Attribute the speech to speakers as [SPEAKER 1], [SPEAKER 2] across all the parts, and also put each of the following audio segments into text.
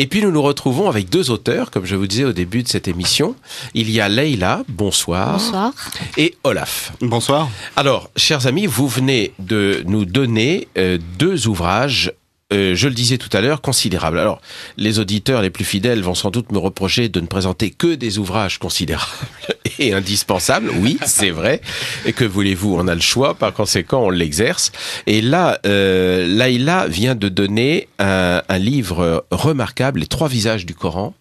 [SPEAKER 1] Et puis nous nous retrouvons avec deux auteurs, comme je vous disais au début de cette émission. Il y a Leïla, bonsoir. Et Olaf. Bonsoir. Alors, chers amis, vous venez de nous donner euh, deux ouvrages euh, je le disais tout à l'heure, considérables. Alors, les auditeurs les plus fidèles vont sans doute me reprocher de ne présenter que des ouvrages considérables, Et indispensable, oui, c'est vrai. Et que voulez-vous, on a le choix, par conséquent, on l'exerce. Et là, euh, Laïla vient de donner un, livre remarquable, Les trois visages du Coran.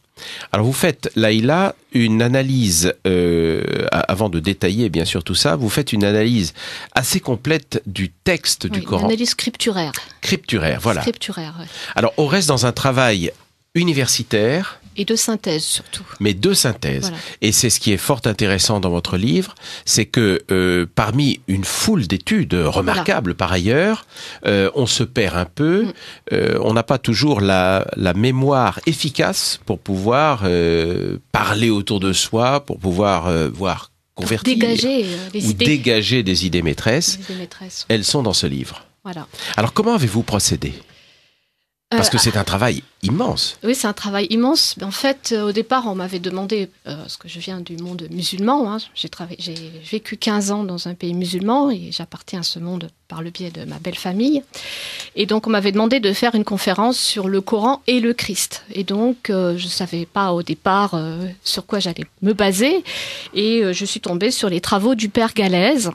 [SPEAKER 1] Alors vous faites, Laïla, une analyse, euh, avant de détailler bien sûr tout ça, vous faites une analyse assez complète du texte du Coran. Une analyse
[SPEAKER 2] scripturaire.
[SPEAKER 1] Scripturaire, voilà. Scripturaire, Alors on reste dans un travail universitaire,
[SPEAKER 2] et de synthèse surtout.
[SPEAKER 1] Mais de synthèse. Et c'est ce qui est fort intéressant dans votre livre, c'est que euh, parmi une foule d'études remarquables par ailleurs, euh, on se perd un peu, mm. euh, on n'a pas toujours la, mémoire efficace pour pouvoir parler autour de soi, pour pouvoir voir convertir dégager ou dégager des idées maîtresses. Elles sont dans ce livre. Alors comment avez-vous procédé parce que euh, c'est un travail immense.
[SPEAKER 2] Oui, c'est un travail immense. En fait, euh, au départ, on m'avait demandé, euh, parce que je viens du monde musulman, hein, j'ai, travaillé, j'ai vécu 15 ans dans un pays musulman et j'appartiens à ce monde par le biais de ma belle famille. Et donc, on m'avait demandé de faire une conférence sur le Coran et le Christ. Et donc, je ne savais pas au départ sur quoi j'allais me baser. Et je suis tombée sur les travaux du Père Galaise.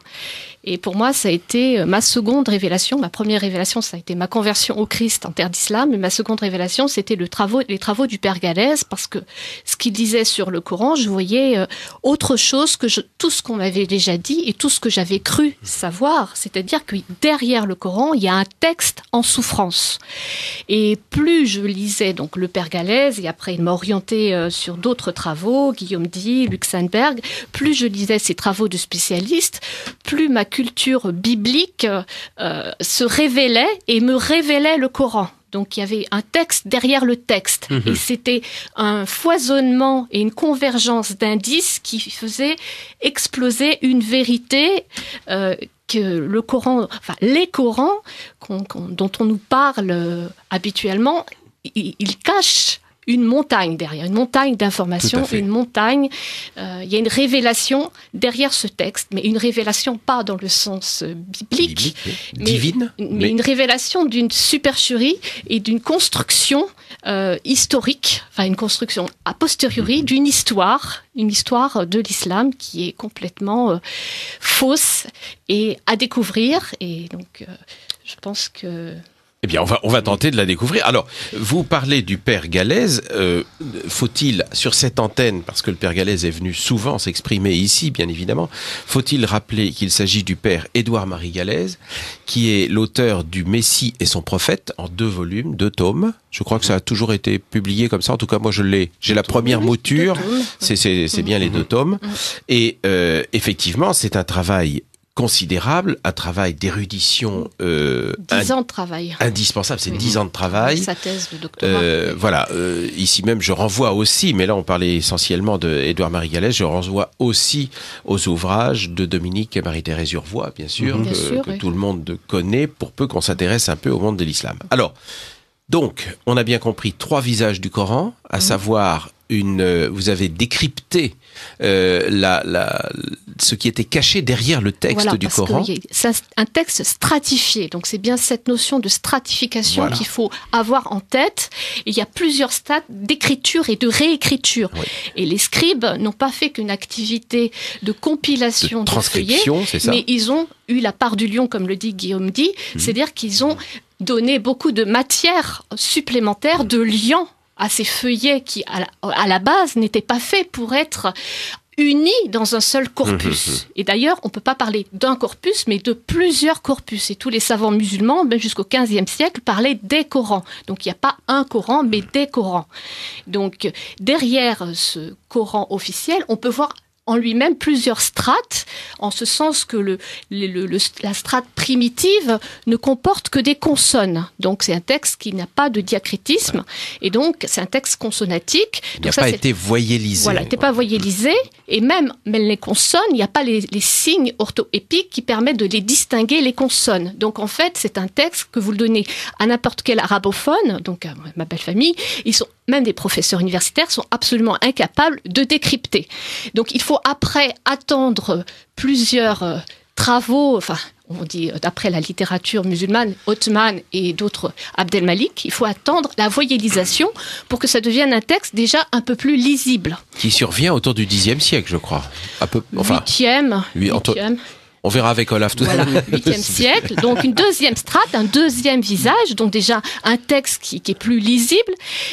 [SPEAKER 2] Et pour moi, ça a été euh, ma seconde révélation. Ma première révélation, ça a été ma conversion au Christ en terre d'islam. Et ma seconde révélation, c'était le travaux, les travaux du Père Galès, parce que ce qu'il disait sur le Coran, je voyais euh, autre chose que tout ce qu'on m'avait déjà dit et tout ce que j'avais cru savoir. C'est-à-dire que derrière le Coran, il y a un texte en souffrance. Et plus je lisais donc le Père Galès, et après il m'a orienté euh, sur d'autres travaux, Guillaume Di, Luxembourg, plus je lisais ces travaux de spécialistes, plus ma culture biblique euh, se révélait et me révélait le Coran. Donc il y avait un texte derrière le texte. Mhm. Et c'était un foisonnement et une convergence d'indices qui faisait exploser une vérité euh, que le Coran, enfin les Corans dont on nous parle euh, habituellement, ils cachent une montagne derrière, une montagne d'informations, une montagne. Euh, il y a une révélation derrière ce texte, mais une révélation pas dans le sens euh, biblique, mais,
[SPEAKER 1] divine, mais, une
[SPEAKER 2] révélation d'une supercherie et d'une construction euh, historique, enfin une construction a posteriori mm-hmm. d'une histoire, une histoire de l'islam qui est complètement fausse et à découvrir. Et donc, je pense que
[SPEAKER 1] eh bien, on va, on va tenter de la découvrir. Alors, vous parlez du père Galaise. Euh, faut-il, sur cette antenne, parce que le père Galaise est venu souvent s'exprimer ici, bien évidemment, faut-il rappeler qu'il s'agit du père Édouard-Marie Galaise, qui est l'auteur du Messie et son prophète, en deux volumes, deux tomes. Je crois que ça a toujours été publié comme ça. En tout cas, moi, je l'ai. J'ai la première mouture. C'est bien les deux tomes. Mm. Et euh, effectivement, c'est un travail considérable, un travail d'érudition. Euh, ans de travail. Indispensable, c'est 10 dix ans de travail. Sa thèse de doctorat. Euh, voilà, euh, ici même, je renvoie aussi, mais là on parlait essentiellement d'Edouard Marie Gallès, je renvoie aussi aux ouvrages de Dominique et Marie-Thérèse Urvois, bien sûr, euh, que tout le monde connaît, pour peu qu'on s'intéresse un peu au monde de l'islam. Alors, donc, on a bien compris trois visages du Coran, à mhm. savoir une, euh, vous avez décrypté euh, la, la, ce qui était caché derrière le texte du Coran.
[SPEAKER 2] C'est un texte stratifié, donc c'est bien cette notion de stratification qu'il faut avoir en tête. Il y a plusieurs stades d'écriture et de réécriture. Et les scribes n'ont pas fait qu'une activité de compilation de, transcription, ça. mais ils ont eu la part du lion, comme le dit Guillaume dit, mhm. c'est-à-dire qu'ils ont donné beaucoup de matière supplémentaire, de liant à ces feuillets qui, à la, base, n'étaient pas faits pour être unis dans un seul corpus. Mhm, mhm. Et d'ailleurs, on ne peut pas parler d'un corpus, mais de plusieurs corpus. Et tous les savants musulmans, ben jusqu'au XVe siècle, parlaient des Corans. Donc il n'y a pas un Coran, mais des Corans. Donc derrière ce Coran officiel, on peut voir en lui-même plusieurs strates, en ce sens que la strate primitive ne comporte que des consonnes. Donc c'est un texte qui n'a pas de diacritisme, et donc c'est un texte consonatique. Il n'a pas été
[SPEAKER 1] voyélisé. Voilà, il n'était
[SPEAKER 2] pas voyélisé, et même, même les consonnes, il n'y a pas les, les signes orthoépiques qui permettent de les distinguer, les consonnes. Donc en fait, c'est un texte que vous le donnez à n'importe quel arabophone, donc à euh, ma belle famille, ils sont même des professeurs universitaires sont absolument incapables de décrypter. Donc il faut après attendre plusieurs euh, travaux, enfin on dit euh, d'après la littérature musulmane, Othman et d'autres, Abdelmalik, il faut attendre la voyélisation pour que ça devienne un texte déjà un peu plus lisible.
[SPEAKER 1] Qui survient autour du Xe siècle, je crois. Un peu, enfin,
[SPEAKER 2] e
[SPEAKER 1] on verra avec Olaf tout à 8 siècle, donc une
[SPEAKER 2] deuxième strate, un deuxième visage, donc déjà un texte qui, est plus lisible.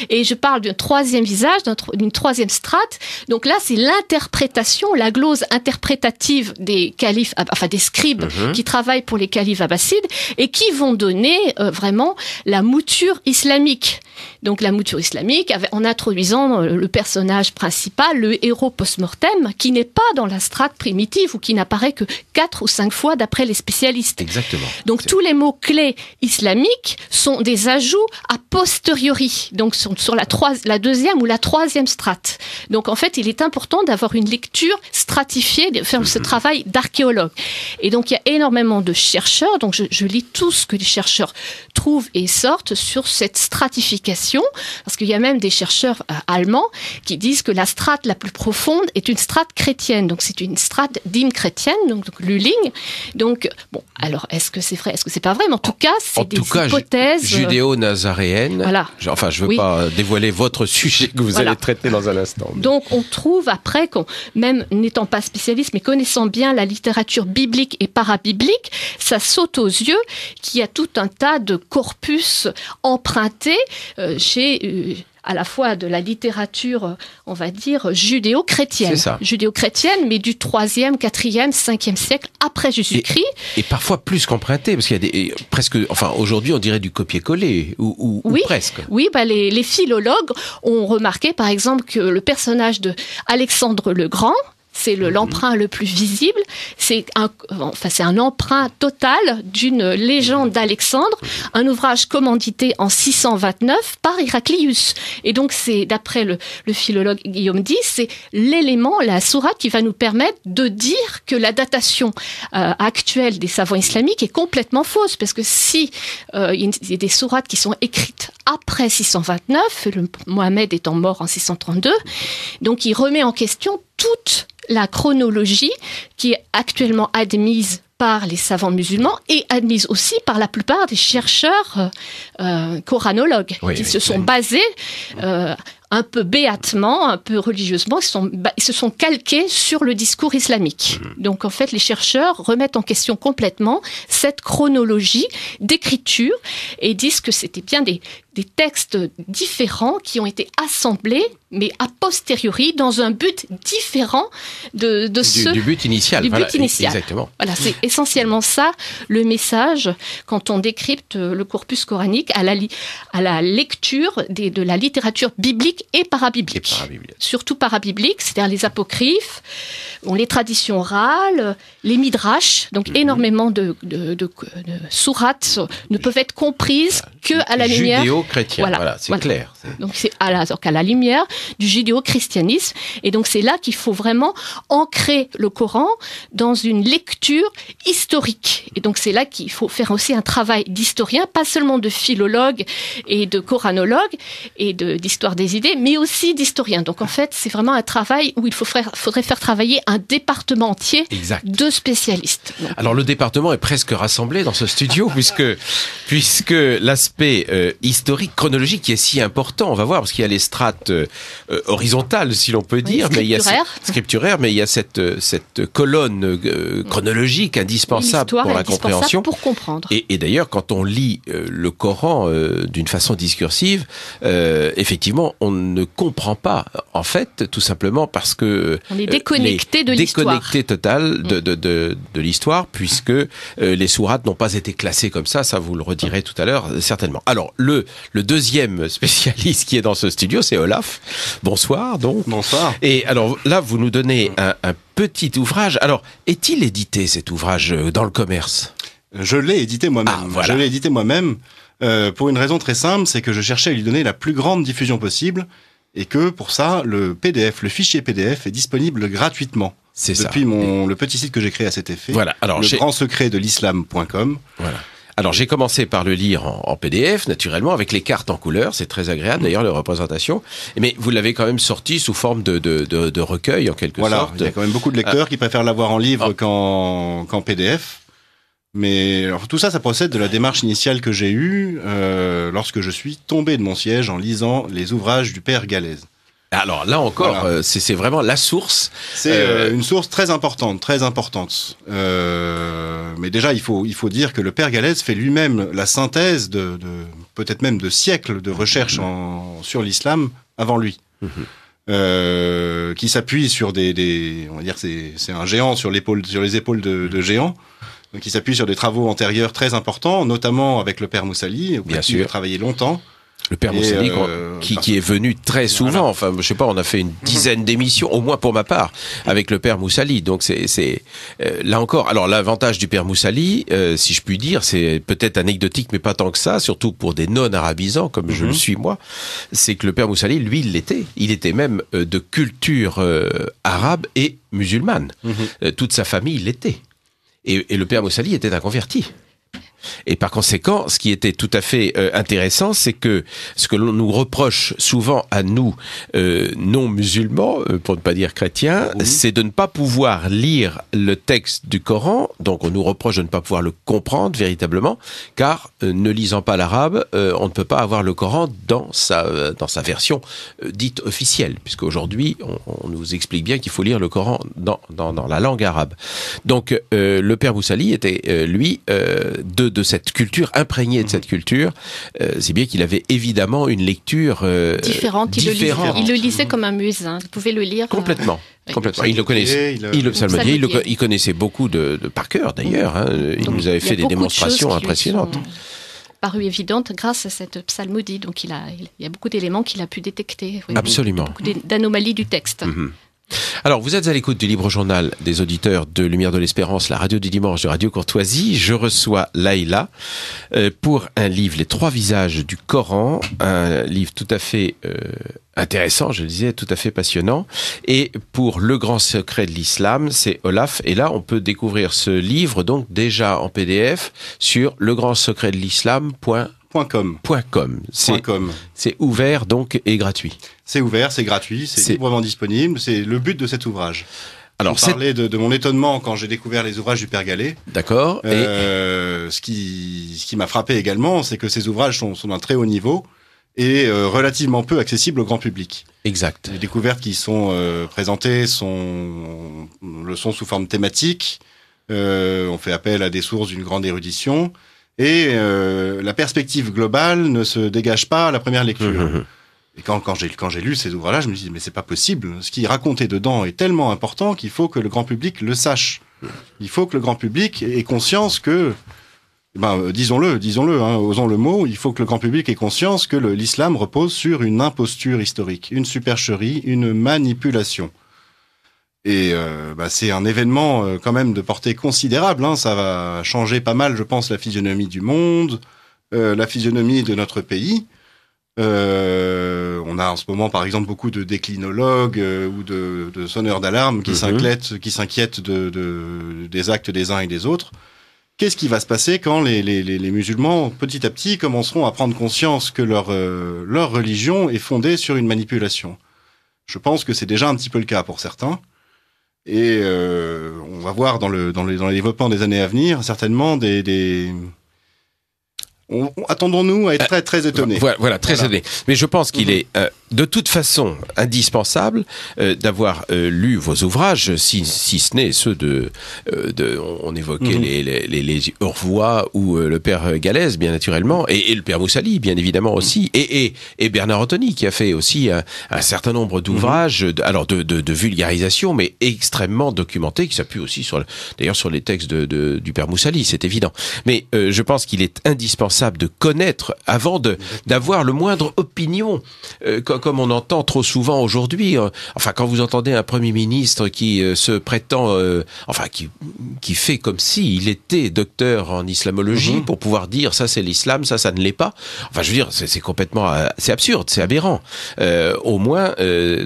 [SPEAKER 2] Et je parle d'un troisième visage, d'une troisième strate. Donc là, c'est l'interprétation, la glose interprétative des califes, ah, enfin des scribes mhm. qui travaillent pour les califes abbassides et qui vont donner euh, vraiment la mouture islamique. Donc la mouture islamique, en introduisant euh, le personnage principal, le héros post-mortem, qui n'est pas dans la strate primitive ou qui n'apparaît que quatre ou cinq fois d'après les spécialistes. Exactement. Donc tous les mots-clés islamiques sont des ajouts a posteriori, donc sont sur la, la deuxième ou la troisième strate. Donc en fait, il est important d'avoir une lecture stratifiée, de faire ce mhm. travail d'archéologue. Et donc il y a énormément de chercheurs, donc je, lis tout ce que les chercheurs trouvent et sortent sur cette stratification, parce qu'il y a même des chercheurs euh, allemands qui disent que la strate la plus profonde est une strate chrétienne, donc c'est une strate d'hymne chrétienne, donc, donc donc, bon, alors est-ce que c'est vrai, est-ce que c'est pas vrai Mais en tout cas, c'est des tout cas, hypothèses euh,
[SPEAKER 1] judéo-nazaréennes. Voilà. Enfin, je veux pas euh, dévoiler votre sujet que vous allez traiter dans un instant.
[SPEAKER 2] Donc, on trouve après qu'on, même n'étant pas spécialiste, mais connaissant bien la littérature biblique et parabiblique, ça saute aux yeux qu'il y a tout un tas de corpus empruntés euh, chez à la fois de la littérature, on va dire, judéo-chrétienne. Judéo-chrétienne, mais du 3e, 4e, 5e siècle après Jésus-Christ.
[SPEAKER 1] Et, parfois plus qu'emprunté, parce qu'il y a des, presque, enfin aujourd'hui on dirait du copier-coller, ou, oui, presque.
[SPEAKER 2] Oui, bah les, les philologues ont remarqué par exemple que le personnage de Alexandre le Grand, c'est mhm. l'emprunt le, plus visible. C'est un, enfin, c'est un emprunt total d'une légende mhm. d'Alexandre, un ouvrage commandité en 629 par Héraclius. Et donc, c'est, d'après le, philologue Guillaume Dix, c'est l'élément, la sourate, qui va nous permettre de dire que la datation euh, actuelle des savants islamiques est complètement fausse. Parce que si euh, il y a des sourates qui sont écrites après 629, le Mohamed étant mort en 632. Donc il remet en question toute la chronologie qui est actuellement admise par les savants musulmans et admise aussi par la plupart des chercheurs euh, euh, coranologues qui se sont basés euh, un peu béatement, un peu religieusement, sont, ils, se sont calqués sur le discours islamique. Mhm. Donc en fait, les chercheurs remettent en question complètement cette chronologie d'écriture et disent que c'était bien des, des textes différents qui ont été assemblés, mais a posteriori, dans un but différent de, ce... Du, but
[SPEAKER 1] initial. voilà, but e- initial. Exactement. Voilà,
[SPEAKER 2] c'est essentiellement ça, le message, quand on décrypte le corpus coranique à la, à la lecture des, de la littérature biblique et parabiblique. Surtout parabiblique, c'est-à-dire les apocryphes, les traditions orales, les midrash, donc mhm. énormément de, de, de, de sourates ne peuvent être comprises que à la lumière voilà, c'est clair. Donc c'est à la, la lumière du judéo-christianisme. Et donc c'est là qu'il faut vraiment ancrer le Coran dans une lecture historique. Et donc c'est là qu'il faut faire aussi un travail d'historien, pas seulement de philologue et de coranologue et d'histoire des idées, mais aussi d'historien. Donc en fait, c'est vraiment un travail où il faut faudrait faire travailler un département entier de spécialistes.
[SPEAKER 1] Alors le département est presque rassemblé dans ce studio puisque, puisque l'aspect historique euh, chronologique qui est si important. On va voir, parce qu'il y a les strates euh, euh, horizontales, si l'on peut dire. mais il y a scripturaire, mais il y a cette, euh, cette colonne chronologique indispensable pour la compréhension. Pour comprendre. Et, d'ailleurs, quand on lit le Coran d'une façon discursive, effectivement, on ne comprend pas, en fait, tout simplement parce que... On est déconnecté de l'histoire. Déconnecté total de, mm. de, de, de l'histoire, puisque les sourates n'ont pas été classées comme ça, ça vous le redirez tout à l'heure, certainement. Alors, le, le deuxième spécialiste qui est dans ce studio, c'est Olaf. Bonsoir donc. Bonsoir. Et alors là, vous nous donnez un, petit
[SPEAKER 3] ouvrage. Alors, est-il édité cet ouvrage euh, dans le commerce Je l'ai édité moi-même. Ah, je l'ai édité moi-même euh, pour une raison très simple, c'est que je cherchais à lui donner la plus grande diffusion possible et que pour ça, le PDF, le fichier PDF est disponible gratuitement. C'est ça. Depuis mon, le petit site que j'ai créé à cet effet. Voilà. Alors, le grand secret de l'islam.com. Voilà.
[SPEAKER 1] Alors j'ai commencé par le lire en, PDF, naturellement, avec les cartes en couleur, c'est très agréable d'ailleurs, les représentations. Mais vous l'avez quand même sorti sous forme de, recueil, en quelque voilà, sorte. Il y a quand même beaucoup de lecteurs ah. qui
[SPEAKER 3] préfèrent l'avoir en livre ah. qu'en PDF. Mais tout ça, ça procède de la démarche initiale que j'ai eue euh, lorsque je suis tombé de mon siège en lisant les ouvrages du père Galaise. Alors là encore, euh, c'est vraiment la source. C'est euh, euh, une source très importante, très importante. mais déjà, il faut, dire que le père Galès fait lui-même la synthèse de, peut-être même de siècles de recherches mhm. sur l'islam avant lui. Mhm. qui s'appuie sur des, on va dire c'est un géant sur l'épaule sur les épaules de, mhm. géants Qui s'appuie sur des travaux antérieurs très importants notamment avec le père Moussali qui il a travaillé longtemps le père Moussali, euh,
[SPEAKER 1] qui, est venu très souvent. Enfin, je sais pas, on a fait une mhm. dizaine d'émissions, au moins pour ma part, avec le père Moussali. Donc c'est euh, là encore. Alors l'avantage du père Moussali, euh, si je puis dire, c'est peut-être anecdotique, mais pas tant que ça, surtout pour des non-arabisants comme je le mhm. suis moi. C'est que le père Moussali, lui, il l'était. Il était même de culture arabe et musulmane. Mhm. toute sa famille l'était. Et, et le père Moussali était un converti. Et par conséquent, ce qui était tout à fait euh, intéressant, c'est que ce que l'on nous reproche souvent à nous, euh, non-musulmans, euh, pour ne pas dire chrétiens, c'est de ne pas pouvoir lire le texte du Coran. Donc on nous reproche de ne pas pouvoir le comprendre véritablement, car ne lisant pas l'arabe, on ne peut pas avoir le Coran dans sa, dans sa version dite officielle, puisque aujourd'hui, on, nous explique bien qu'il faut lire le Coran dans, dans, dans la langue arabe. Donc le père Boussali était, lui, de de cette culture, imprégnée de mhm. cette culture, c'est euh, bien qu'il avait évidemment une lecture euh, différente. Il, Le
[SPEAKER 2] lisait, comme un musain hein. Vous pouvez le lire euh,
[SPEAKER 1] complètement. complètement. Il, le connaissait, il, le psalmodiait, il, connaissait beaucoup de, de par cœur d'ailleurs. Hein. Il nous avait fait des démonstrations impressionnantes
[SPEAKER 2] paru évidente grâce à cette psalmodie. Donc il, a, il y a beaucoup d'éléments qu'il a pu détecter. Absolument. Beaucoup d'anomalies du texte. Mhm.
[SPEAKER 1] Alors, vous êtes à l'écoute du libre journal des auditeurs de Lumière de l'Espérance, la radio du dimanche de Radio Courtoisie. Je reçois Laïla euh, pour un livre, Les trois visages du Coran, un livre tout à fait euh, intéressant, je le disais, tout à fait passionnant. Et pour Le grand secret de l'islam, c'est Olaf. Et là, on peut découvrir ce livre, donc déjà en PDF, sur legrandsecretdelislam.com. .com. C'est, ouvert donc et gratuit.
[SPEAKER 3] C'est ouvert, c'est gratuit, c'est vraiment disponible. C'est le but de cet ouvrage. Alors, vous parler de, mon étonnement quand j'ai découvert les ouvrages du Père Gallet. D'accord. et... Euh, ce qui, ce qui m'a frappé également, c'est que ces ouvrages sont, sont d'un très haut niveau et euh, relativement peu accessibles au grand public. Exact. Les découvertes qui sont euh, présentées sont le sont sous forme thématique. on fait appel à des sources d'une grande érudition et euh, la perspective globale ne se dégage pas à la première lecture. Hum, hum, hum. Et quand, quand j'ai, quand j'ai lu ces ouvrages-là, je me dis mais c'est pas possible. Ce qui est dedans est tellement important qu'il faut que le grand public le sache. Il faut que le grand public ait conscience que, ben, euh, disons-le, disons-le, hein, osons le mot, il faut que le grand public ait conscience que l'islam repose sur une imposture historique, une supercherie, une manipulation. Et euh, bah, c'est un événement euh, quand même de portée considérable. Hein. Ça va changer pas mal, je pense, la physionomie du monde, euh, la physionomie de notre pays. on a en ce moment, par exemple, beaucoup de déclinologues ou de, de sonneurs d'alarme qui mhm. qui s'inquiètent de, de, des actes des uns et des autres. Qu'est-ce qui va se passer quand les, les, les, musulmans, petit à petit, commenceront à prendre conscience que leur, leur religion est fondée sur une manipulation Je pense que c'est déjà un petit peu le cas pour certains. Et euh, on va voir dans le, dans, le dans les développements des années à venir, certainement, des, des attendons-nous à être euh, très, très étonnés. Voilà, très
[SPEAKER 1] étonnés. Mais je pense qu'il mhm. est euh, de toute façon indispensable euh, d'avoir euh, lu vos ouvrages, si, si ce n'est ceux de, euh, de, On évoquait mhm. les, les, les, ou le père Galès, bien naturellement, et, le père Moussali, bien évidemment mhm. aussi, et, et, et Bernard Anthony, qui a fait aussi un, certain nombre d'ouvrages, mhm. alors de, de, de, vulgarisation, mais extrêmement documentés, qui s'appuient aussi sur, d'ailleurs, sur les textes de, du père Moussali, c'est évident. Mais je pense qu'il est indispensable de connaître avant d'avoir le moindre opinion comme on entend trop souvent aujourd'hui. Euh, enfin, quand vous entendez un Premier ministre qui euh, se prétend, euh, enfin, qui, fait comme si il était docteur en islamologie mhm. pour pouvoir dire ça c'est l'islam, ça ça ne l'est pas. Enfin, je veux dire, c'est complètement, c'est absurde, c'est aberrant. au moins,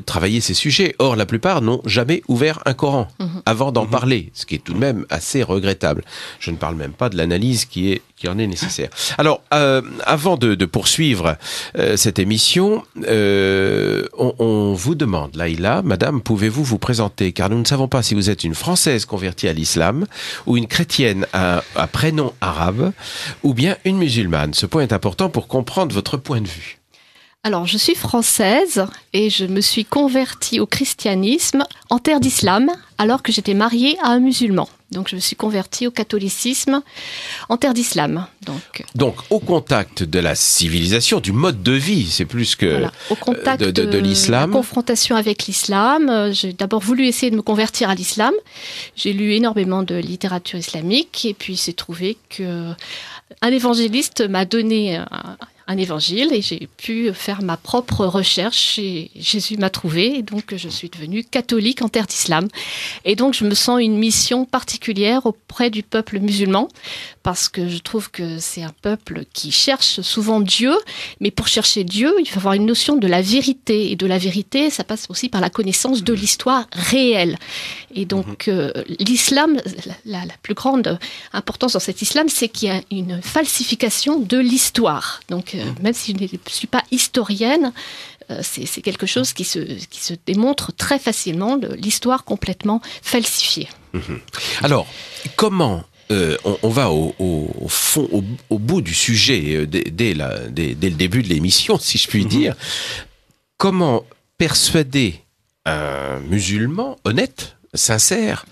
[SPEAKER 1] travailler ces sujets. Or, la plupart n'ont jamais ouvert un Coran mhm. avant d'en mhm. parler, ce qui est tout de même assez regrettable. Je ne parle même pas de l'analyse qui est qui en est nécessaire. Alors, euh, avant de, poursuivre euh, cette émission, euh, on, vous demande, Laïla, Madame, pouvez-vous vous présenter Car nous ne savons pas si vous êtes une Française convertie à l'islam, ou une chrétienne à, à, prénom arabe, ou bien une musulmane. Ce point est important pour comprendre votre point de vue.
[SPEAKER 2] Alors, je suis française et je me suis convertie au christianisme en terre d'islam alors que j'étais mariée à un musulman. Donc je me suis convertie au catholicisme en terre d'islam. Donc.
[SPEAKER 1] donc au contact de la civilisation, du mode de vie, c'est plus que au euh, contact de, l'islam.
[SPEAKER 2] confrontation avec l'islam. Euh, j'ai d'abord voulu essayer de me convertir à l'islam. J'ai lu énormément de littérature islamique et puis il s'est trouvé que euh, un évangéliste m'a donné un évangile et j'ai pu faire ma propre recherche et Jésus m'a trouvé et donc je suis devenue catholique en terre d'islam. Et donc je me sens une mission particulière auprès du peuple musulman parce que je trouve que c'est un peuple qui cherche souvent Dieu, mais pour chercher Dieu, il faut avoir une notion de la vérité et de la vérité, ça passe aussi par la connaissance de l'histoire réelle. Et donc mhm. euh, l'islam, la, la plus grande importance dans cet islam, c'est qu'il y a une falsification de l'histoire. Donc même si je ne suis pas historienne, euh, c'est quelque chose qui se, démontre très facilement, l'histoire complètement falsifiée.
[SPEAKER 1] Mhm. Alors, comment euh, on, va au, fond, au, bout du sujet euh, dès, le début de l'émission, si je puis mhm. dire. Comment persuader un musulman honnête, sincère,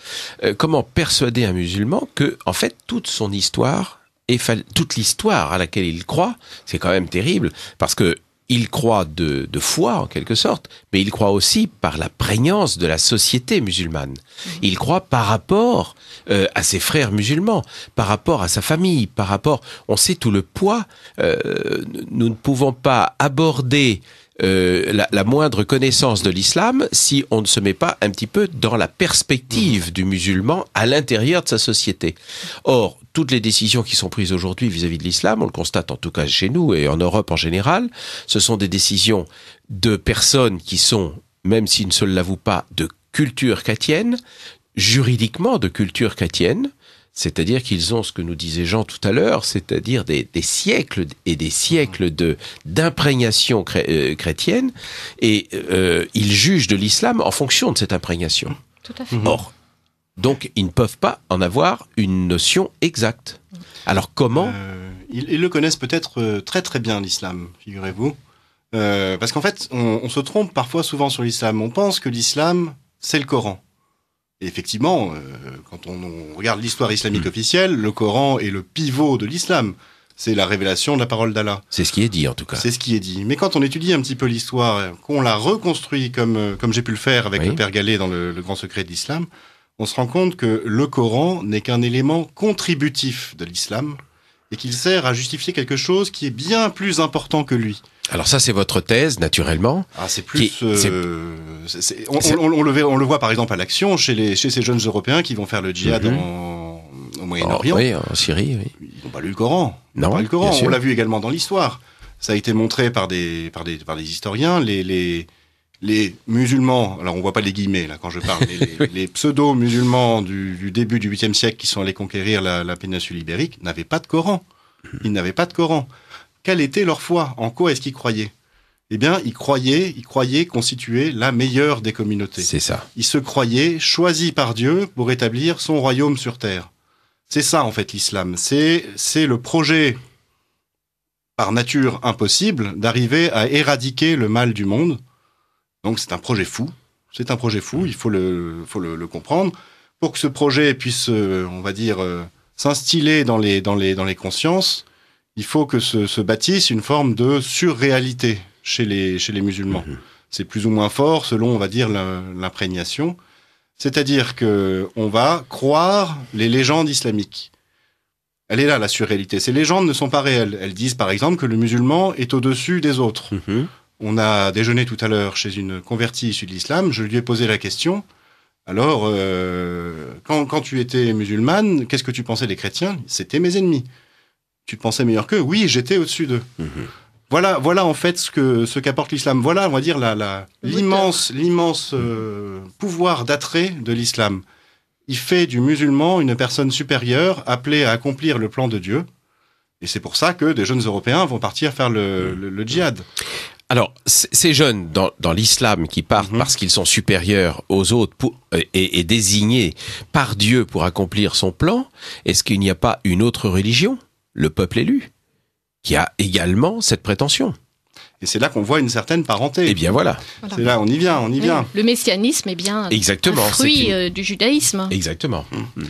[SPEAKER 1] comment persuader un musulman que, en fait, toute son histoire et toute l'histoire à laquelle il croit, c'est quand même terrible, parce que il croit de, foi en quelque sorte, mais il croit aussi par la prégnance de la société musulmane. Mhm. Il croit par rapport euh, à ses frères musulmans, par rapport à sa famille, par rapport, on sait tout le poids. Euh, nous ne pouvons pas aborder euh, la, la, moindre connaissance de l'islam si on ne se met pas un petit peu dans la perspective du musulman à l'intérieur de sa société. Or, toutes les décisions qui sont prises aujourd'hui vis-à-vis de l'islam, on le constate en tout cas chez nous et en Europe en général, ce sont des décisions de personnes qui sont, même s'ils ne se l'avouent pas, de culture chrétienne, juridiquement de culture chrétienne, c'est-à-dire qu'ils ont ce que nous disait Jean tout à l'heure, c'est-à-dire des, siècles et des siècles de d'imprégnation euh, chrétienne, et euh, ils jugent de l'islam en fonction de cette imprégnation. Tout à fait. Or, donc,
[SPEAKER 3] ils ne peuvent pas en avoir une notion exacte. Alors comment euh, ils, le connaissent peut-être très très bien l'islam, figurez-vous, parce qu'en fait, on se trompe parfois souvent sur l'islam. On pense que l'islam c'est le Coran effectivement, euh, quand on, regarde l'histoire islamique hmm. officielle, le Coran est le pivot de l'islam. C'est la révélation de la parole d'Allah. C'est ce qui est dit en tout cas. C'est ce qui est dit. Mais quand on étudie un petit peu l'histoire, qu'on la reconstruit comme, euh, comme j'ai pu le faire avec le Père Gallet dans le Grand Secret de l'Islam, on se rend compte que le Coran n'est qu'un élément contributif de l'islam et qu'il sert à justifier quelque chose qui est bien plus important que lui. Alors ça, c'est votre thèse, naturellement. Ah, c'est plus. on, le voit par exemple à l'action chez, ces jeunes Européens qui vont faire le djihad mhm. au Moyen-Orient. Oh, en Syrie. Ils n'ont pas lu le Coran. Non, le Coran. On l'a vu également dans l'histoire. Ça a été montré par des, historiens. Les, musulmans, alors on ne voit pas les guillemets là quand je parle, les, pseudo-musulmans du, début du 8e siècle qui sont allés conquérir la péninsule ibérique n'avaient pas de Coran. Ils n'avaient pas de Coran quelle était leur foi En quoi est-ce qu'ils croyaient Eh bien, ils croyaient, ils croyaient constituer la meilleure des communautés. C'est ça. Ils se croyaient choisis par Dieu pour établir son royaume sur terre. C'est ça en fait l'islam. C'est le projet par nature impossible d'arriver à éradiquer le mal du monde. Donc c'est un projet fou. C'est un projet fou. Il faut le comprendre pour que ce projet puisse, euh, on va dire, euh, s'instiller dans les dans dans les consciences il faut que se, bâtisse une forme de surréalité chez les, musulmans. Mhm. C'est plus ou moins fort selon, on va dire, l'imprégnation. C'est-à-dire qu'on va croire les légendes islamiques. Elle est là, la surréalité. Ces légendes ne sont pas réelles. Elles disent, par exemple, que le musulman est au-dessus des autres. Mhm. On a déjeuné tout à l'heure chez une convertie issue de l'islam. Je lui ai posé la question. Alors, euh, quand, quand tu étais musulmane, qu'est-ce que tu pensais des chrétiens C'était mes ennemis tu te pensais meilleur que Oui, j'étais au-dessus d'eux. Mhm. Voilà, voilà en fait ce que ce qu'apporte l'islam. Voilà, on va dire la l'immense l'immense euh, pouvoir d'attrait de l'islam. Il fait du musulman une personne supérieure appelée à accomplir le plan de Dieu. Et c'est pour ça que des jeunes Européens vont partir faire le, mhm. djihad. Alors, ces jeunes dans,
[SPEAKER 1] l'islam qui partent mhm. parce qu'ils sont supérieurs aux autres et, et désignés par Dieu pour accomplir son plan, est-ce qu'il n'y a pas une autre religion le peuple élu, qui a également cette prétention. Et c'est là qu'on voit une certaine parenté. Et eh bien voilà.
[SPEAKER 2] C'est là,
[SPEAKER 3] on y vient, on y vient.
[SPEAKER 2] Le messianisme est bien
[SPEAKER 3] exactement, un fruit
[SPEAKER 2] euh, du judaïsme.
[SPEAKER 3] Exactement. Mm.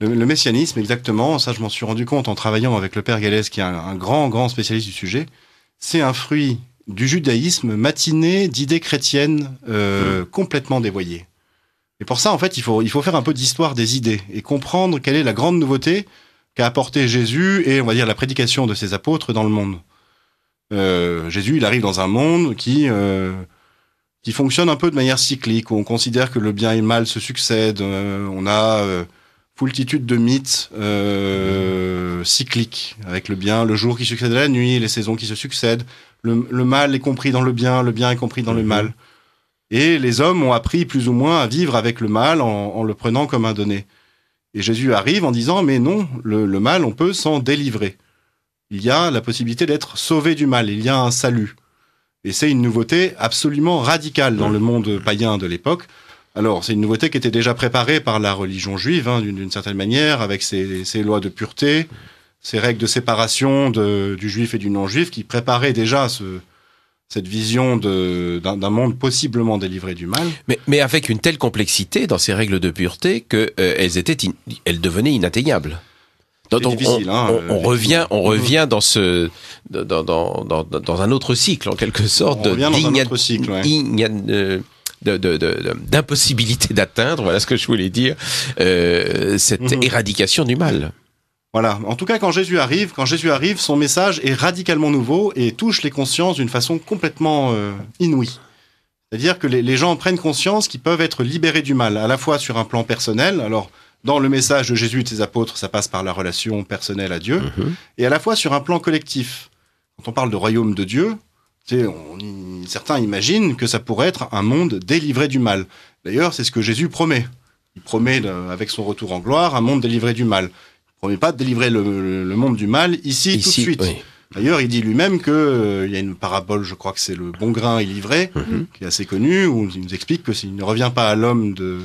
[SPEAKER 3] Le, messianisme, exactement. Ça, je m'en suis rendu compte en travaillant avec le père Galès, qui est un, grand, grand spécialiste du sujet. C'est un fruit du judaïsme matiné d'idées chrétiennes euh, mm. complètement dévoyées. Et pour ça, en fait, il faut, il faut faire un peu d'histoire des idées et comprendre quelle est la grande nouveauté qu'a apporté Jésus et, on va dire, la prédication de ses apôtres dans le monde. Euh, Jésus, il arrive dans un monde qui, euh, qui fonctionne un peu de manière cyclique, où on considère que le bien et le mal se succèdent. Euh, on a foultitude de mythes cycliques, avec le bien, le jour qui succède à la nuit, les saisons qui se succèdent. Le, mal est compris dans le bien, le bien est compris dans le mhm. mal. Et les hommes ont appris plus ou moins à vivre avec le mal en le prenant comme un donné. Et Jésus arrive en disant, mais non, le, mal, on peut s'en délivrer. Il y a la possibilité d'être sauvé du mal, il y a un salut. Et c'est une nouveauté absolument radicale dans le monde païen de l'époque. Alors, c'est une nouveauté qui était déjà préparée par la religion juive, hein, d'une certaine manière, avec ses, lois de pureté, ses règles de séparation du juif et du non-juif, qui préparaient déjà ce, cette vision d'un monde possiblement délivré du mal.
[SPEAKER 1] Mais, avec une telle complexité dans ces règles de pureté que euh, elles étaient, devenaient inatteignables. Donc, hein, euh, on, revient, on revient dans ce, dans, un autre cycle en quelque sorte, d'impossibilité d'atteindre. Voilà ce que je voulais dire.
[SPEAKER 3] Euh, cette mhm. éradication du mal. Voilà. En tout cas, quand Jésus arrive, quand Jésus arrive, son message est radicalement nouveau et touche les consciences d'une façon complètement euh, inouïe. C'est-à-dire que les, gens prennent conscience qu'ils peuvent être libérés du mal, à la fois sur un plan personnel. Alors, dans le message de Jésus et de ses apôtres, ça passe par la relation personnelle à Dieu, mhm. et à la fois sur un plan collectif. Quand on parle de royaume de Dieu, certains imaginent que ça pourrait être un monde délivré du mal. D'ailleurs, c'est ce que Jésus promet. Il promet, euh, avec son retour en gloire, un monde délivré du mal premier pas, délivrer le, monde du mal ici, tout de suite. D'ailleurs, il dit lui-même que euh, il y a une parabole, je crois que c'est le bon grain et livré, mhm. qui est assez connue, où il nous explique que s'il ne revient pas à l'homme de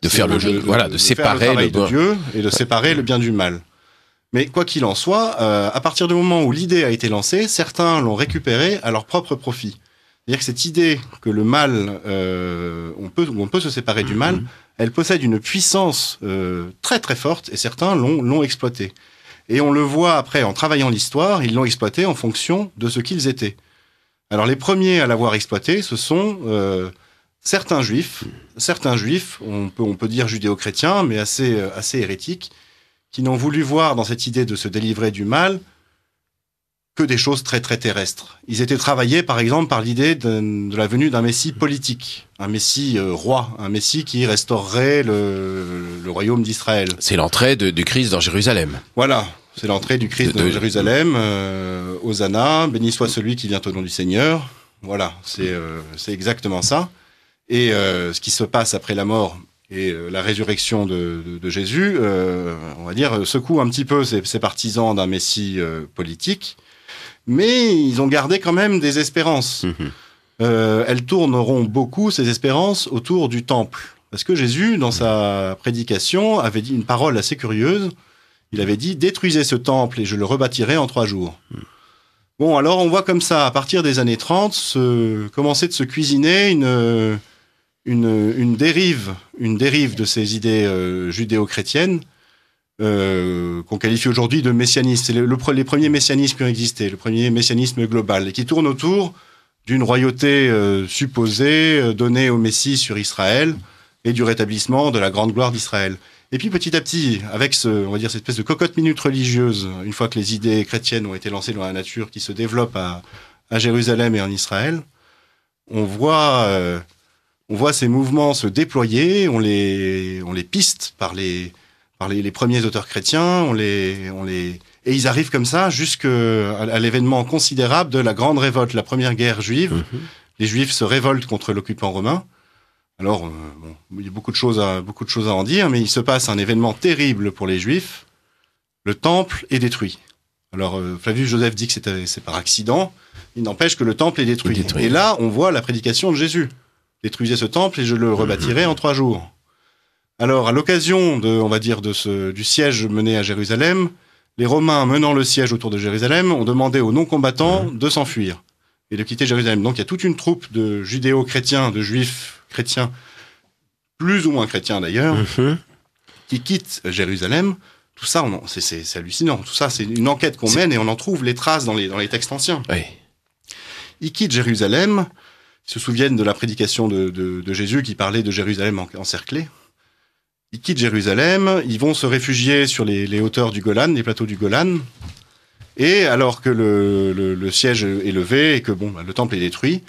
[SPEAKER 3] de faire le, jeu, voilà, de, séparer le, Dieu et de séparer le bien du mal. Mais quoi qu'il en soit, euh, à partir du moment où l'idée a été lancée, certains l'ont récupérée à leur propre profit. C'est-à-dire que cette idée que le mal, euh, on, peut, se séparer du mal, mm-hmm. elle possède une puissance euh, très très forte et certains l'ont exploité. Et on le voit après, en travaillant l'histoire, ils l'ont exploité en fonction de ce qu'ils étaient. Alors les premiers à l'avoir exploité, ce sont euh, certains juifs, certains juifs, on peut, dire judéo-chrétiens, mais assez, assez hérétiques, qui n'ont voulu voir dans cette idée de se délivrer du mal que des choses très très terrestres. Ils étaient travaillés par exemple par l'idée de, la venue d'un messie politique, un messie euh, roi, un messie qui restaurerait le, royaume d'Israël. C'est l'entrée du Christ dans Jérusalem. Voilà, c'est l'entrée du Christ de, dans Jérusalem. Euh, Hosanna, béni soit celui qui vient au nom du Seigneur. Voilà, c'est euh, exactement ça. Et euh, ce qui se passe après la mort et la résurrection de, Jésus, on va dire, secoue un petit peu ces, partisans d'un Messie politique mais ils ont gardé quand même des espérances. Mhm. Euh, elles tourneront beaucoup, ces espérances, autour du temple. Parce que Jésus, dans sa prédication, avait dit une parole assez curieuse. Il avait dit Détruisez ce temple et je le rebâtirai en trois jours. Bon, alors on voit comme ça, à partir des années 30, se, commencer de se cuisiner une, dérive, une dérive de ces idées euh, judéo-chrétiennes euh, qu'on qualifie aujourd'hui de messianisme. C'est les premiers messianismes qui ont existé, le premier messianisme global, et qui tourne autour d'une royauté euh, supposée euh, donnée au Messie sur Israël et du rétablissement de la grande gloire d'Israël. Et puis petit à petit, avec ce, on va dire, cette espèce de cocotte minute religieuse, une fois que les idées chrétiennes ont été lancées dans la nature, qui se développe à, Jérusalem et en Israël, on voit, on voit ces mouvements se déployer, on les, on les piste par les, les, premiers auteurs chrétiens, on les, on les, et ils arrivent comme ça jusqu'à à, l'événement considérable de la grande révolte, la première guerre juive. Mhm. Les Juifs se révoltent contre l'occupant romain. Alors, euh, il y a beaucoup de choses à beaucoup de choses à en dire, mais il se passe un événement terrible pour les Juifs. Le temple est détruit. Alors, euh, Flavius Joseph dit que euh, c'est par accident. Il n'empêche que le temple est détruit. Et là, on voit la prédication de Jésus. Détruisez ce temple et je le rebâtirai mhm. en trois jours. Alors, à l'occasion de, on va dire, de ce, du siège mené à Jérusalem, les Romains menant le siège autour de Jérusalem ont demandé aux non-combattants mmh. de s'enfuir et de quitter Jérusalem. Donc, il y a toute une troupe de judéo-chrétiens, de juifs chrétiens, plus ou moins chrétiens d'ailleurs, mmh. qui quittent Jérusalem. Tout ça, c'est hallucinant. Tout ça, c'est une enquête qu'on mène et on en trouve les traces dans les, dans les textes anciens. Ils quittent Jérusalem. Ils se souviennent de la prédication de, Jésus qui parlait de Jérusalem encerclée. Ils quittent Jérusalem, ils vont se réfugier sur les, hauteurs du Golan, les plateaux du Golan. Et alors que le, siège est levé et que bon, bah, le temple est détruit,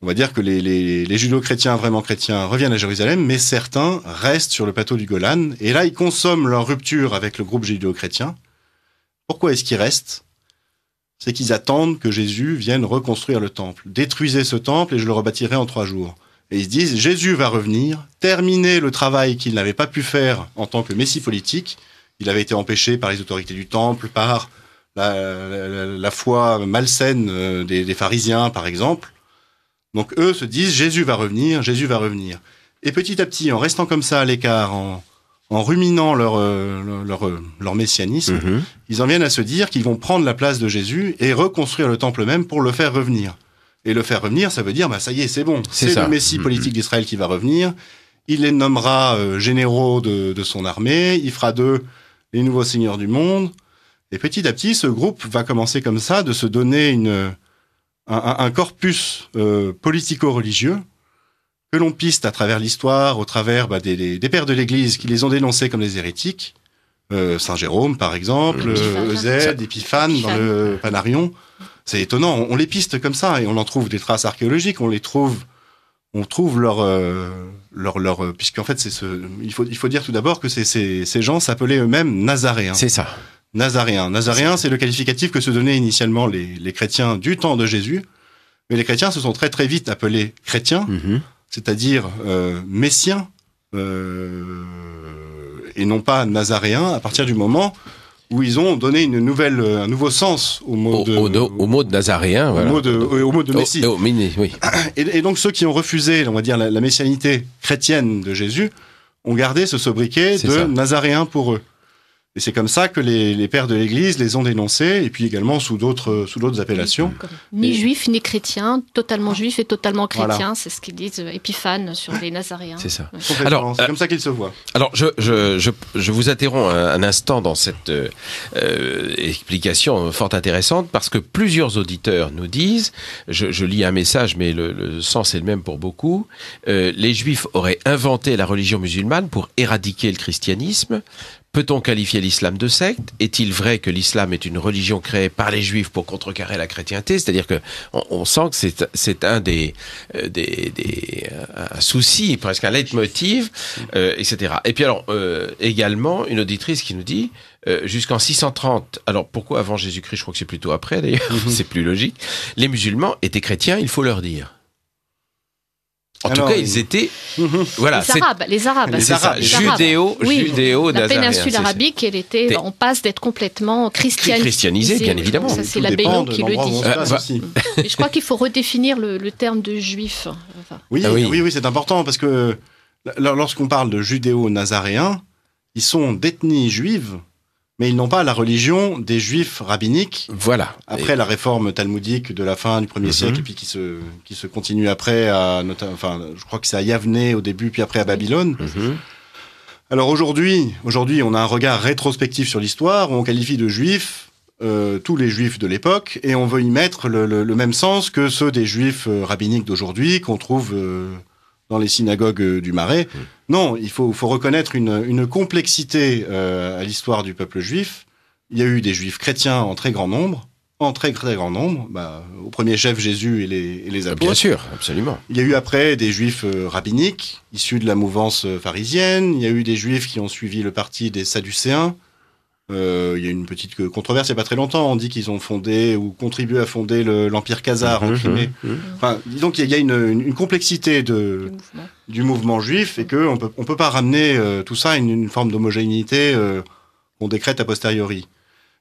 [SPEAKER 3] on va dire que les, les, chrétiens vraiment chrétiens, reviennent à Jérusalem, mais certains restent sur le plateau du Golan. Et là, ils consomment leur rupture avec le groupe judéo chrétien Pourquoi est-ce qu'ils restent C'est qu'ils attendent que Jésus vienne reconstruire le temple. Détruisez ce temple et je le rebâtirai en trois jours. Et ils se disent, Jésus va revenir, terminer le travail qu'il n'avait pas pu faire en tant que messie politique. Il avait été empêché par les autorités du temple, par la, foi malsaine euh, des, pharisiens, par exemple. Donc eux se disent, Jésus va revenir, Jésus va revenir. Et petit à petit, en restant comme ça à l'écart, en, ruminant leur, euh, euh, leur, messianisme, mhm. ils en viennent à se dire qu'ils vont prendre la place de Jésus et reconstruire le temple même pour le faire revenir. Et le faire revenir, ça veut dire, bah, ça y est, c'est bon. C'est le Messie mm-hmm. politique d'Israël qui va revenir. Il les nommera euh, généraux de, son armée. Il fera d'eux les nouveaux seigneurs du monde. Et petit à petit, ce groupe va commencer comme ça, de se donner une, un, corpus euh, politico-religieux que l'on piste à travers l'histoire, au travers bah, des, pères de l'Église qui les ont dénoncés comme des hérétiques. Euh, Saint Jérôme, par exemple, Eusède, Épiphane, dans le Panarion. C'est étonnant. On, les piste comme ça et on en trouve des traces archéologiques. On les trouve, on trouve leur euh, leur leur euh, puisqu'en fait c'est ce. Il faut il faut dire tout d'abord que ces ces, gens s'appelaient eux-mêmes nazaréens. C'est ça. Nazaréens. Nazaréens, c'est le qualificatif que se donnaient initialement les, les chrétiens du temps de Jésus. Mais les chrétiens se sont très très vite appelés chrétiens, mhm. c'est-à-dire euh, messiens, et non pas nazaréens, à partir du moment où ils ont donné une nouvelle, euh, un nouveau sens au mot, au, de, au, mot de Nazaréen, au, mot, de, au mot de Messie. oui. et, donc ceux qui ont refusé, on va dire, la, messianité chrétienne de Jésus, ont gardé ce sobriquet de Nazaréen pour eux. Et c'est comme ça que les, pères de l'Église les ont dénoncés, et puis également sous d'autres sous d'autres appellations.
[SPEAKER 2] Ni juif, ni chrétien, totalement juif et totalement chrétien, c'est ce qu'ils disent euh, Épiphane sur les Nazaréens. C'est ça.
[SPEAKER 3] Alors c'est comme euh, ça qu'ils se voient. Alors je, je,
[SPEAKER 1] je, vous interromps un, instant dans cette euh, explication fort intéressante parce que plusieurs auditeurs nous disent, je, lis un message, mais le, sens est le même pour beaucoup. les juifs auraient inventé la religion musulmane pour éradiquer le christianisme. Peut-on qualifier l'islam de secte Est-il vrai que l'islam est une religion créée par les juifs pour contrecarrer la chrétienté C'est-à-dire que on, sent que c'est, un des, euh, des, des euh, un souci, presque un leitmotiv, euh, etc. Et puis alors, également, une auditrice qui nous dit, jusqu'en 630, alors pourquoi avant Jésus-Christ Je crois que c'est plutôt après d'ailleurs, mhm. c'est plus logique. Les musulmans étaient chrétiens, il faut leur dire. En tout cas, euh, ils étaient. Mhm. voilà, les Arabes. Les Arabes. Les Arabes. Judéo, oui.
[SPEAKER 2] La péninsule arabique, elle était en passe d'être complètement christianisée. Christianisée, bien évidemment. Ça, c'est la qui le
[SPEAKER 3] dit.
[SPEAKER 2] je crois qu'il faut redéfinir le, terme de juif. Ah oui, oui,
[SPEAKER 3] oui, c'est important parce que lorsqu'on parle de judéo-nazaréens, ils sont d'ethnie juive mais ils n'ont pas la religion des juifs rabbiniques. Voilà. Après la réforme talmudique de la fin du 1er mhm. siècle, et puis qui se, qui se continue après, à, enfin, je crois que c'est à Yavne au début, puis après à Babylone. Mhm. Alors aujourd'hui, aujourd'hui, on a un regard rétrospectif sur l'histoire, on qualifie de juifs euh, tous les juifs de l'époque, et on veut y mettre le, même sens que ceux des juifs euh, rabbiniques d'aujourd'hui, qu'on trouve... Euh, dans les synagogues euh, du Marais. Mmh. Non, il faut, reconnaître une, complexité euh, à l'histoire du peuple juif. Il y a eu des juifs chrétiens en très grand nombre, en très très grand nombre, bah, au premier chef Jésus et les, ah, apôtres. Bien sûr, absolument. Il y a eu après des juifs euh, rabbiniques, issus de la mouvance pharisienne, il y a eu des juifs qui ont suivi le parti des Sadducéens, euh, il y a une petite controverse il n'y a pas très longtemps. On dit qu'ils ont fondé ou contribué à fonder l'Empire Khazar mmh, en Crimée. Mmh, mmh. Enfin, disons qu'il y a une, complexité du, mouvement. juif et qu'on ne peut pas ramener euh, tout ça à une, forme d'homogénéité euh, qu'on décrète a posteriori.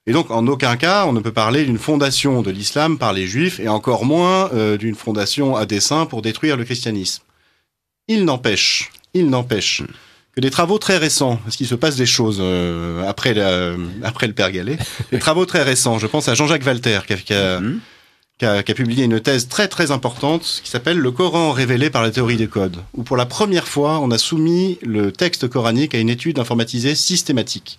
[SPEAKER 3] Et donc, en aucun cas, on ne peut parler d'une fondation de l'islam par les juifs, et encore moins d'une fondation à dessein pour détruire le christianisme. Il n'empêche, il n'empêche que des travaux très récents, Est-ce qu'il se passe des choses euh, après, après le Père Galet des travaux très récents. Je pense à Jean-Jacques Walter, mhm. qui a, publié une thèse très très importante qui s'appelle Le Coran révélé par la théorie des codes, où pour la première fois, on a soumis le texte coranique à une étude informatisée systématique.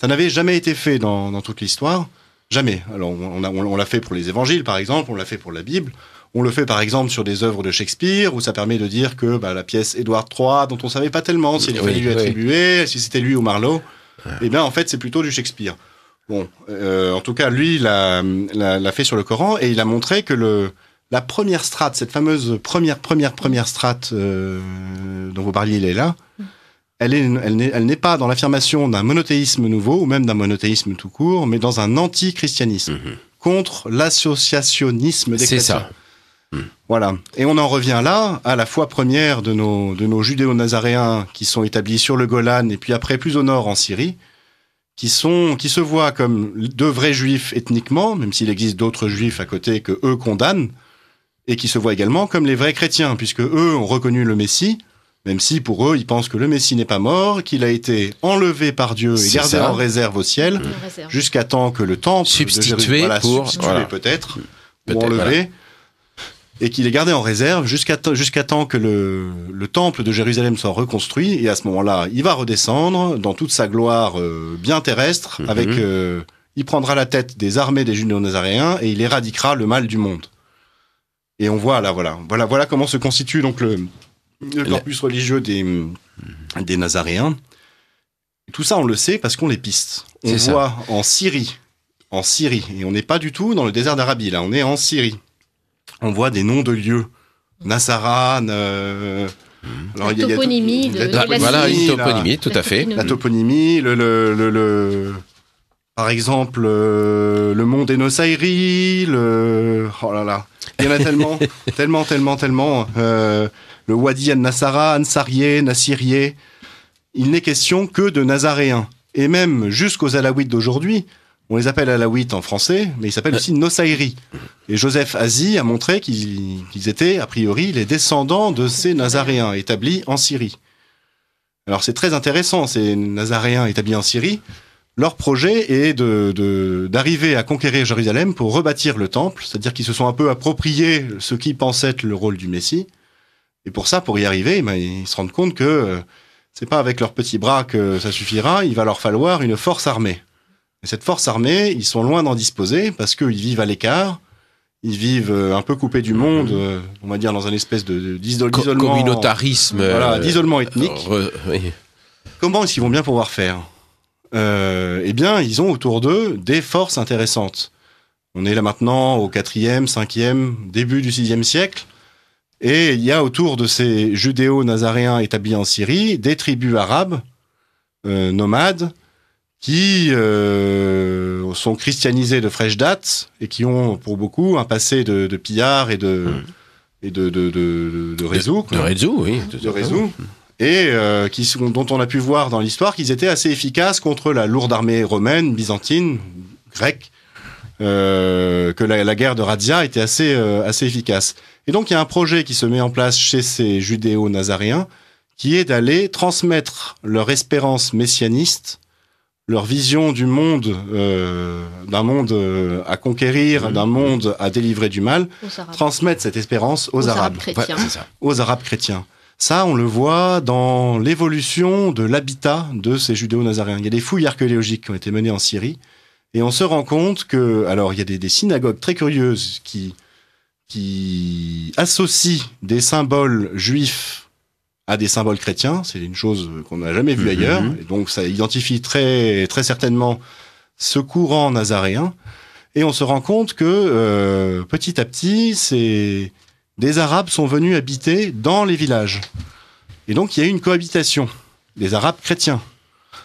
[SPEAKER 3] Ça n'avait jamais été fait dans, toute l'histoire. Jamais. Alors, on l'a on, l'a fait pour les évangiles, par exemple, on l'a fait pour la Bible, on le fait par exemple sur des œuvres de Shakespeare, où ça permet de dire que bah, la pièce Édouard III, dont on savait pas tellement s'il si fallait lui attribuer, si c'était lui ou Marlowe, eh bien en fait c'est plutôt du Shakespeare. Bon, euh, en tout cas, lui, l'a, l'a, fait sur le Coran et il a montré que la première strate, cette fameuse première, première, première strate euh, dont vous parliez, mm. elle est là, elle, n'est, pas dans l'affirmation d'un monothéisme nouveau ou même d'un monothéisme tout court, mais dans un anti-christianisme mm-hmm. contre l'associationnisme des chrétiens. C'est ça. Voilà. Et on en revient là à la foi première de nos, de nos judéo-nazaréens qui sont établis sur le Golan et puis après plus au nord en Syrie, qui, sont, qui se voient comme de vrais juifs ethniquement, même s'il existe d'autres juifs à côté que eux condamnent, et qui se voient également comme les vrais chrétiens, puisque eux ont reconnu le Messie, même si pour eux, ils pensent que le Messie n'est pas mort, qu'il a été enlevé par Dieu et gardé en réserve au ciel, jusqu'à temps que le temple... Substitué de Jérusalem, pour... peut-être, peut ou enlevé et qu'il est gardé en réserve jusqu'à jusqu'à temps que le, temple de Jérusalem soit reconstruit. Et à ce moment-là, il va redescendre dans toute sa gloire euh, bien terrestre. Mhm. Avec, euh, il prendra la tête des armées des Judéo-Nazaréens et il éradiquera le mal du monde. Et on voit là, voilà, voilà, voilà comment se constitue donc le, le corpus religieux des, des Nazaréens. Tout ça, on le sait parce qu'on les piste. On voit en Syrie, en Syrie, et on n'est pas du tout dans le désert d'Arabie là, on est en Syrie on voit des noms de lieux. Nassaran. Euh, hmm. toponymie, la, toponymie, tout à fait. La toponymie, le, le, par exemple, euh, le mont Denosaïri le. Oh là là. Il y en a tellement, tellement, tellement, tellement. Euh, le Wadi al nassara Ansarié, Nassirié. Il n'est question que de Nazaréens. Et même jusqu'aux Alaouites d'aujourd'hui, on les appelle alaouites en français, mais ils s'appellent aussi Nosaïri. Et Joseph Asie a montré qu'ils étaient, a priori, les descendants de ces Nazaréens établis en Syrie. Alors c'est très intéressant, ces Nazaréens établis en Syrie. Leur projet est d'arriver de, à conquérir Jérusalem pour rebâtir le temple, c'est-à-dire qu'ils se sont un peu appropriés ce qui pensaient être le rôle du Messie. Et pour ça, pour y arriver, eh ben, ils se rendent compte que euh, c'est pas avec leurs petits bras que ça suffira, il va leur falloir une force armée cette force armée, ils sont loin d'en disposer parce qu'ils vivent à l'écart. Ils vivent euh, un peu coupés du monde, mhm. euh, on va dire dans un espèce de d'isolement communautarisme, voilà, euh, d'isolement ethnique. Comment est-ce qu'ils vont bien pouvoir faire Eh bien, ils ont autour d'eux des forces intéressantes. On est là maintenant au 4e, 5e, début du 6e siècle. Et il y a autour de ces judéo-nazaréens établis en Syrie des tribus arabes, nomades, qui euh, sont christianisés de fraîche date et qui ont pour beaucoup un passé de, de pillard et de hmm. et de de de, de réseau de, oui de réseau hmm. et euh, qui sont, dont on a pu voir dans l'histoire qu'ils étaient assez efficaces contre la lourde armée romaine byzantine grecque euh, que la, la, guerre de Radia était assez euh, assez efficace et donc il y a un projet qui se met en place chez ces judéo-nazaréens qui est d'aller transmettre leur espérance messianiste leur vision du monde, euh, d'un monde euh, à conquérir, mmh. d'un monde à délivrer du mal, transmettre cette espérance aux, Arabes, chrétiens. ça. aux Arabes chrétiens. Ça, on le voit dans l'évolution de l'habitat de ces judéo nazariens Il y a des fouilles archéologiques qui ont été menées en Syrie, et on se rend compte que, alors, il y a des, synagogues très curieuses qui qui associent des symboles juifs à des symboles chrétiens. C'est une chose qu'on n'a jamais vue mhm. ailleurs. Et donc ça identifie très très certainement ce courant nazaréen. Et on se rend compte que euh, petit à petit, c'est des Arabes sont venus habiter dans les villages. Et donc il y a eu une cohabitation. Des Arabes chrétiens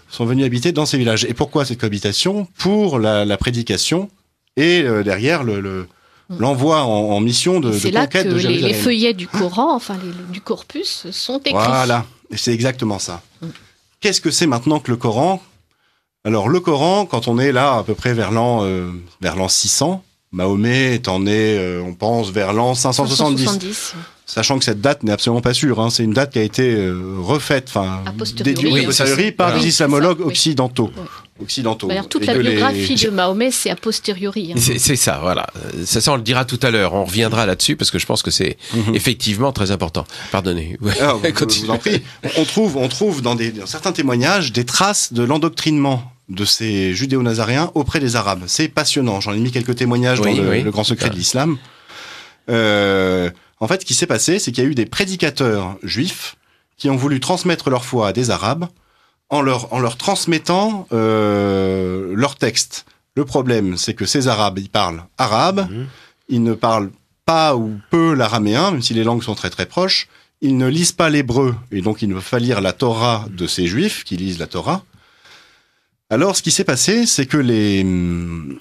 [SPEAKER 3] sont venus habiter dans ces villages. Et pourquoi cette cohabitation Pour la, prédication et euh, derrière le Mm. l'envoi en, mission de, de C'est là que les, feuillets
[SPEAKER 2] du Coran, enfin du corpus, sont écrits. Voilà,
[SPEAKER 3] c'est exactement ça. Mm. Qu'est-ce que c'est maintenant que le Coran Alors le Coran, quand on est là à peu près vers l'an euh, vers l'an 600, Mahomet en est, euh, on pense, vers l'an 570. sachant que cette date n'est absolument pas sûre. Hein. C'est une date qui a été euh, refaite, enfin déduite par des islamologues occidentaux occidentaux. toute la biographie de
[SPEAKER 2] Mahomet, c'est a posteriori. Hein.
[SPEAKER 3] C'est ça,
[SPEAKER 1] voilà. Ça, ça, on le dira tout à l'heure. On reviendra là-dessus parce que je pense que c'est mhm. effectivement très important. Pardonnez.
[SPEAKER 3] Ouais. Ah, bah, vous, en prie. On trouve, on trouve dans, des, certains témoignages des traces de l'endoctrinement de ces judéo nazariens auprès des Arabes. C'est passionnant. J'en ai mis quelques témoignages dans le, Grand Secret de l'Islam. Euh, en fait, ce qui s'est passé, c'est qu'il y a eu des prédicateurs juifs qui ont voulu transmettre leur foi à des Arabes en leur, transmettant euh, leur texte. Le problème, c'est que ces Arabes, ils parlent arabe, mhm. ils ne parlent pas ou peu l'araméen, même si les langues sont très très proches, ils ne lisent pas l'hébreu, et donc il ne peuvent pas lire la Torah de ces Juifs qui lisent la Torah. Alors, ce qui s'est passé, c'est que les,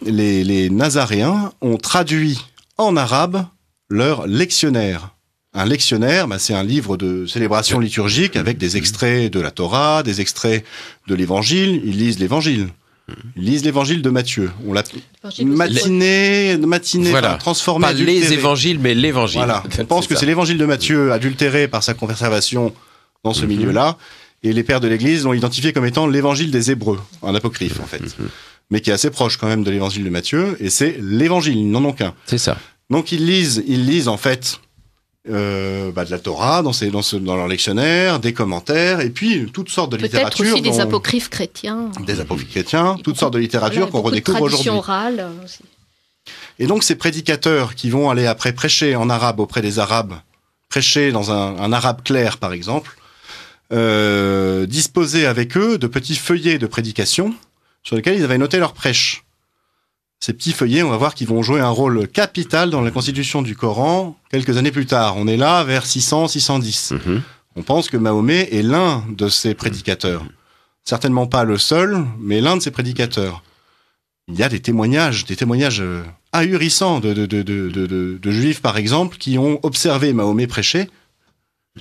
[SPEAKER 3] les Nazaréens ont traduit en arabe leur lectionnaire un lectionnaire, bah, c'est un livre de célébration liturgique avec des extraits de la Torah, des extraits de l'Évangile. Ils lisent l'Évangile. Ils lisent l'évangile de Matthieu. On l'a matinée matinée, voilà. Pas les évangiles,
[SPEAKER 1] mais l'évangile. Voilà. On pense que c'est
[SPEAKER 3] l'évangile de Matthieu adultéré par sa conservation dans ce mhm. milieu-là. Et les pères de l'Église l'ont identifié comme étant l'évangile des Hébreux, un apocryphe en fait, mhm. mais qui est assez proche quand même de l'évangile de Matthieu. Et c'est l'évangile, ils n'en ont qu'un. C'est ça. Donc ils lisent, ils lisent en fait euh, bah, de la Torah dans, ces dans, dans, leur lectionnaire, des commentaires, et puis toutes sortes de littérature. Peut-être aussi des
[SPEAKER 2] apocryphes chrétiens.
[SPEAKER 3] Des apocryphes chrétiens, toutes sortes de littérature qu'on redécouvre aujourd'hui. Euh, et donc ces prédicateurs qui vont aller après prêcher en arabe auprès des arabes, prêcher dans un, arabe clair par exemple, euh, disposer avec eux de petits feuillets de prédication sur lesquels ils avaient noté leurs prêches. Ces petits feuillets, on va voir qu'ils vont jouer un rôle capital dans la constitution du Coran quelques années plus tard. On est là vers 600-610. Mhm. On pense que Mahomet est l'un de ses prédicateurs. Certainement pas le seul, mais l'un de ses prédicateurs. Il y a des témoignages, des témoignages euh, ahurissants de, de, juifs, par exemple, qui ont observé Mahomet prêcher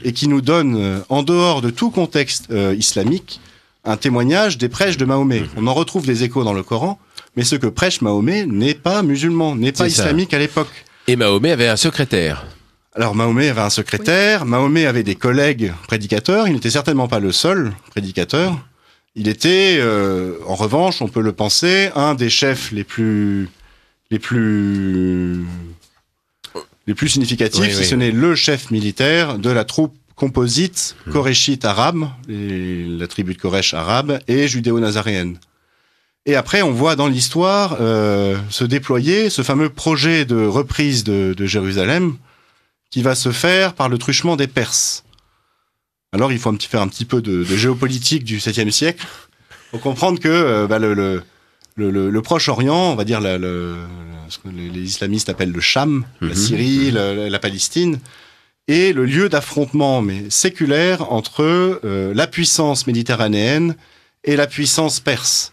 [SPEAKER 3] et qui nous donnent, euh, en dehors de tout contexte euh, islamique, un témoignage des prêches de Mahomet. Mhm. On en retrouve des échos dans le Coran, mais ce que prêche Mahomet n'est pas musulman, n'est pas islamique à l'époque. Et Mahomet avait un secrétaire. Alors Mahomet avait un secrétaire, Mahomet avait des collègues prédicateurs, il n'était certainement pas le seul prédicateur. Il était, euh, en revanche, on peut le penser, un des chefs les plus... les plus... les plus significatifs, si ce n'est le chef militaire de la troupe composite hmm. koréchite arabe, la tribu de Koresh arabe, et judéo-nazaréenne. Et après, on voit dans l'histoire euh, se déployer ce fameux projet de reprise de, de, Jérusalem qui va se faire par le truchement des Perses. Alors, il faut un petit, faire un petit peu de, géopolitique du 7e siècle pour comprendre que euh, bah, le, le, Proche-Orient, on va dire le, ce que les islamistes appellent le Cham, la mhm. Syrie, mhm. la, Palestine, est le lieu d'affrontement mais séculaire entre euh, la puissance méditerranéenne et la puissance perse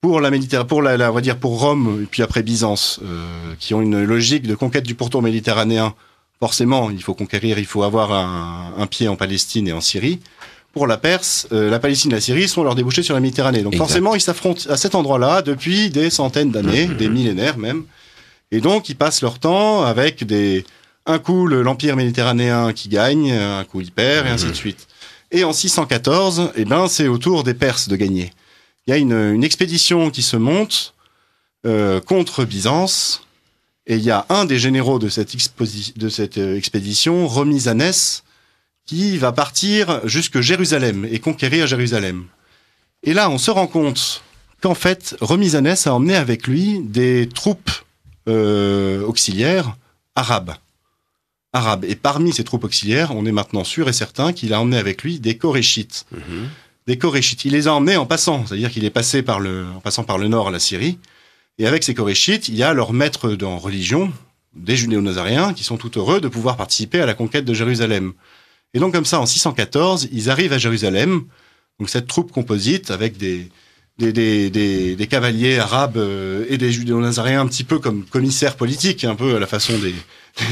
[SPEAKER 3] pour la Méditerranée, pour la, on va dire pour Rome et puis après Byzance, euh, qui ont une logique de conquête du pourtour méditerranéen. Forcément, il faut conquérir, il faut avoir un, pied en Palestine et en Syrie. Pour la Perse, euh, la Palestine et la Syrie sont leur débouchés sur la Méditerranée. Donc forcément, ils s'affrontent à cet endroit-là depuis des centaines d'années, mmh. des millénaires même. Et donc, ils passent leur temps avec des, un coup l'empire méditerranéen qui gagne, un coup il perd, et ainsi de mmh. suite. Et en 614, eh ben, c'est au tour des Perses de gagner il y a une, expédition qui se monte euh, contre Byzance. Et il y a un des généraux de cette, de cette euh, expédition, Romisanès, qui va partir jusque Jérusalem et conquérir Jérusalem. Et là, on se rend compte qu'en fait, Remisanès a emmené avec lui des troupes euh, auxiliaires arabes. arabes. Et parmi ces troupes auxiliaires, on est maintenant sûr et certain qu'il a emmené avec lui des Koréchites. Mhm des Koréchites. Il les a emmenés en passant, c'est-à-dire qu'il est passé par le, en passant par le nord à la Syrie. Et avec ces Koréchites, il y a leurs maîtres en religion, des judéo-nazariens, qui sont tout heureux de pouvoir participer à la conquête de Jérusalem. Et donc, comme ça, en 614, ils arrivent à Jérusalem. Donc, cette troupe composite avec des, des, cavaliers arabes euh, et des judéo nazariens un petit peu comme commissaires politiques, un peu à la façon des,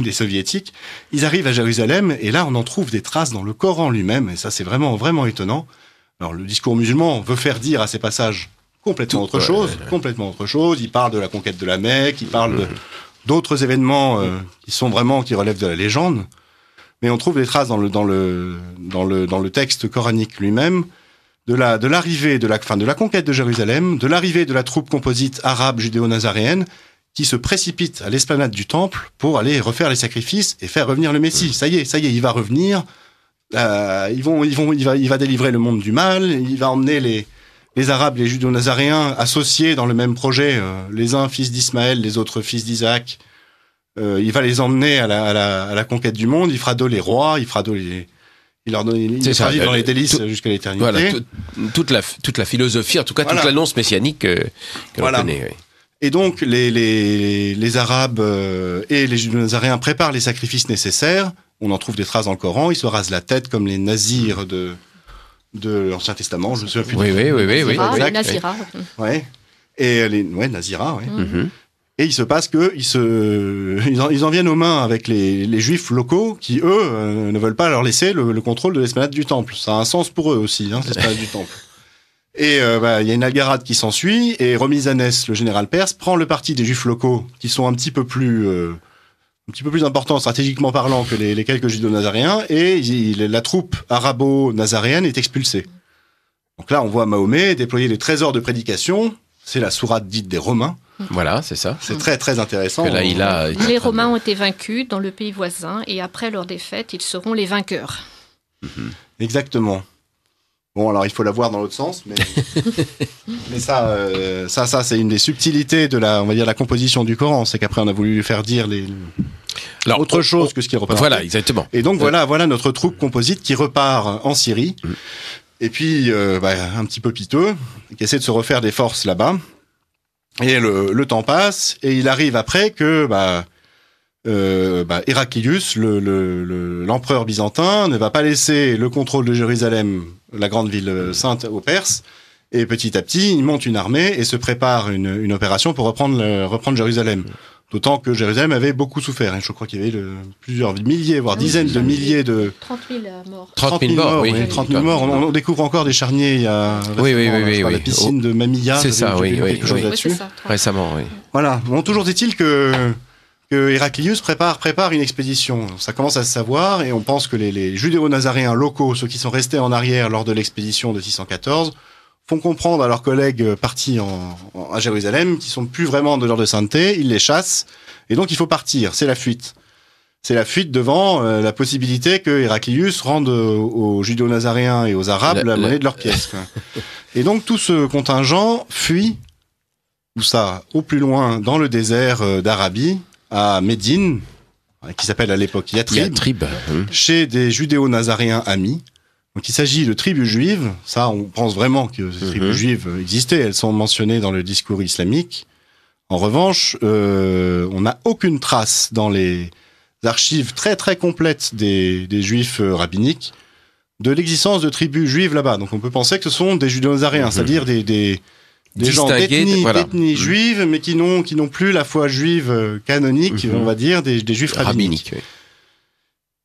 [SPEAKER 3] des soviétiques. Ils arrivent à Jérusalem et là on en trouve des traces dans le Coran lui-même et ça c'est vraiment vraiment étonnant. Alors le discours musulman veut faire dire à ces passages complètement autre chose, complètement autre chose. Il parle de la conquête de la Mecque, il parle mm-hmm. d'autres événements euh, qui sont vraiment qui relèvent de la légende. Mais on trouve des traces dans le dans le dans le texte coranique lui-même de la de l'arrivée de la fin de la conquête de Jérusalem, de l'arrivée de la troupe composite arabe judéo-nazaréenne qui se précipite à l'esplanade du temple pour aller refaire les sacrifices et faire revenir le Messie. Mm. Ça y est, ça y est, il va revenir. Euh, ils vont, ils vont, il va, délivrer le monde du mal. Il va emmener les, les Arabes, les Judéo-Nazaréens associés dans le même projet, euh, les uns fils d'Ismaël, les autres fils d'Isaac. Euh, il va les emmener à la, conquête du monde. Il fera d'eux les rois, il fera les, il leur donne, les dans les délices jusqu'à l'éternité. Voilà,
[SPEAKER 1] toute la, toute la philosophie, en tout cas toute l'annonce messianique que, que l'on
[SPEAKER 3] Et donc les, les, les Arabes et les Judéo-Nazaréens préparent les sacrifices nécessaires on en trouve des traces dans le Coran. Ils se rasent la tête comme les nazirs de, de l'Ancien Testament. Je ne souviens plus. Oui, oui, oui, oui, oui. Les naziras. Ouais. Et ouais, Nazira. Mm. Mhm. Et il se passe que ils se ils en, viennent aux mains avec les, juifs locaux qui eux euh, ne veulent pas leur laisser le, contrôle de l'esplanade du temple. Ça a un sens pour eux aussi, hein, l'esplanade du temple. Et euh, bah, il y a une algarade qui s'ensuit et Romizanès, le général perse, prend le parti des juifs locaux qui sont un petit peu plus euh, un petit peu plus important stratégiquement parlant que les, quelques judo-nazariens, et la troupe arabo-nazarienne est expulsée. Donc là, on voit Mahomet déployer les trésors de prédication, c'est la sourate dite des Romains. Voilà, c'est ça. C'est très très intéressant. il a, les
[SPEAKER 2] Romains ont été vaincus dans le pays voisin, et après leur défaite, ils seront les vainqueurs.
[SPEAKER 3] Mhm. Exactement. Bon, alors il faut la voir dans l'autre sens, mais, mais ça, euh, ça, ça, c'est une des subtilités de la, on va dire, la composition du Coran. C'est qu'après, on a voulu lui faire dire les, autre chose que ce qui repart. Voilà, exactement. Et donc, euh. voilà, voilà notre troupe composite qui repart en Syrie. Mm. Et puis, euh, bah, un petit peu piteux, qui essaie de se refaire des forces là-bas. Et le, le, temps passe, et il arrive après que, bah, euh, bah, Héraclius, l'empereur le, le, byzantin, ne va pas laisser le contrôle de Jérusalem, la grande ville euh, sainte, aux Perses. Et petit à petit, il monte une armée et se prépare une, une opération pour reprendre, reprendre Jérusalem. D'autant que Jérusalem avait beaucoup souffert. Hein. Je crois qu'il y avait plusieurs milliers, voire ah dizaines de milliers de... 30 000 euh, morts. 30 morts, oui. 30 morts. On, découvre encore des charniers. Il y a oui, oui, oui, oui, la piscine de Mamilla. C'est ça, oui. oui, oui, Récemment, oui. Voilà. Bon, toujours dit il que que Héraclius prépare, prépare une expédition. Ça commence à se savoir et on pense que les, judéo-nazaréens locaux, ceux qui sont restés en arrière lors de l'expédition de 614, font comprendre à leurs collègues partis à Jérusalem, qui sont plus vraiment de l'ordre de sainteté, ils les chassent, et donc il faut partir, c'est la fuite. C'est la fuite devant euh, la possibilité que Héraclius rende aux, judéo-nazaréens et aux arabes la, monnaie de leur pièce. et donc tout ce contingent fuit, tout ça, au plus loin, dans le désert euh, d'Arabie, à Médine, qui s'appelle à l'époque Yatrib, chez des judéo-nazaréens amis. Donc il s'agit de tribus juives, ça on pense vraiment que ces tribus mhm. juives existaient, elles sont mentionnées dans le discours islamique. En revanche, euh, on n'a aucune trace dans les archives très très complètes des, juifs euh, rabbiniques de l'existence de tribus juives là-bas. Donc on peut penser que ce sont des judéo-nazaréens, mhm. c'est-à-dire des, des gens d'ethnie voilà. Mmh. juive, mais qui n'ont qui n'ont plus la foi juive euh, canonique, mmh. on va dire, des, juifs rabbiniques.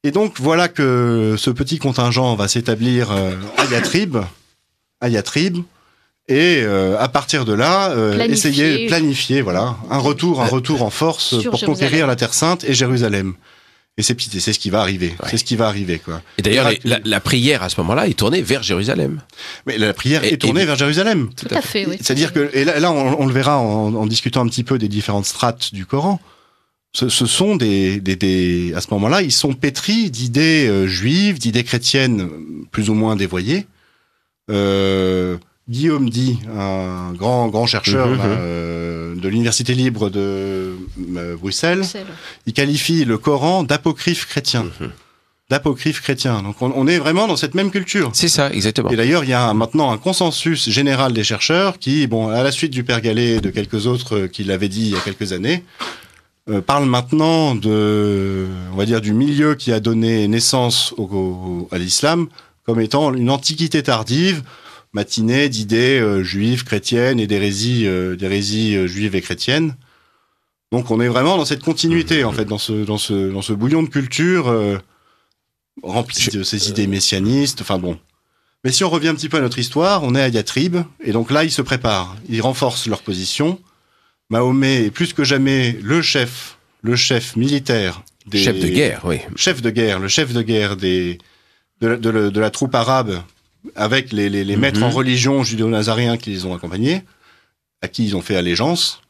[SPEAKER 3] Et donc voilà que ce petit contingent va s'établir euh, à Yatrib, à et euh, à partir de là, essayer de planifier voilà un retour un retour en force pour conquérir la Terre Sainte et Jérusalem et c'est ce qui va arriver. C'est ce qui va arriver, quoi. Et d'ailleurs,
[SPEAKER 1] la, prière à ce moment-là est tournée vers Jérusalem. Mais la prière est tournée vers Jérusalem.
[SPEAKER 3] Tout, à fait, oui. C'est-à-dire que, et là, on, le verra en, discutant un petit peu des différentes strates du Coran. Ce, sont des, des, à ce moment-là, ils sont pétris d'idées euh, juives, d'idées chrétiennes euh, plus ou moins dévoyées. Euh, Guillaume dit, un grand, grand chercheur mhm, euh, mhm. de l'Université libre de euh, Bruxelles, il qualifie le Coran d'apocryphe chrétien. Mhm. D'apocryphe chrétien. Donc on, est vraiment dans cette même culture. C'est ça, exactement. Et d'ailleurs, il y a maintenant un consensus général des chercheurs qui, bon, à la suite du Père Gallet et de quelques autres euh, qui l'avaient dit il y a quelques années, parlent parle maintenant de, on va dire, du milieu qui a donné naissance à l'islam comme étant une antiquité tardive, matinée d'idées euh, juives, chrétiennes et d'hérésies euh, d'hérésie euh, juives et chrétiennes. Donc on est vraiment dans cette continuité, en fait, dans ce, dans dans ce bouillon de culture rempli de ces idées messianistes. Enfin bon. Mais si on revient un petit peu à notre histoire, on est à Yatrib, et donc là, ils se préparent, ils renforcent leur position. Mahomet est plus que jamais le chef, le chef militaire des... Chef de guerre, oui. Chef de guerre, le chef de guerre des... de la troupe arabe avec les, les, les maîtres en mhm. religion judéo-nazariens qui les ont accompagnés, à qui ils ont fait allégeance.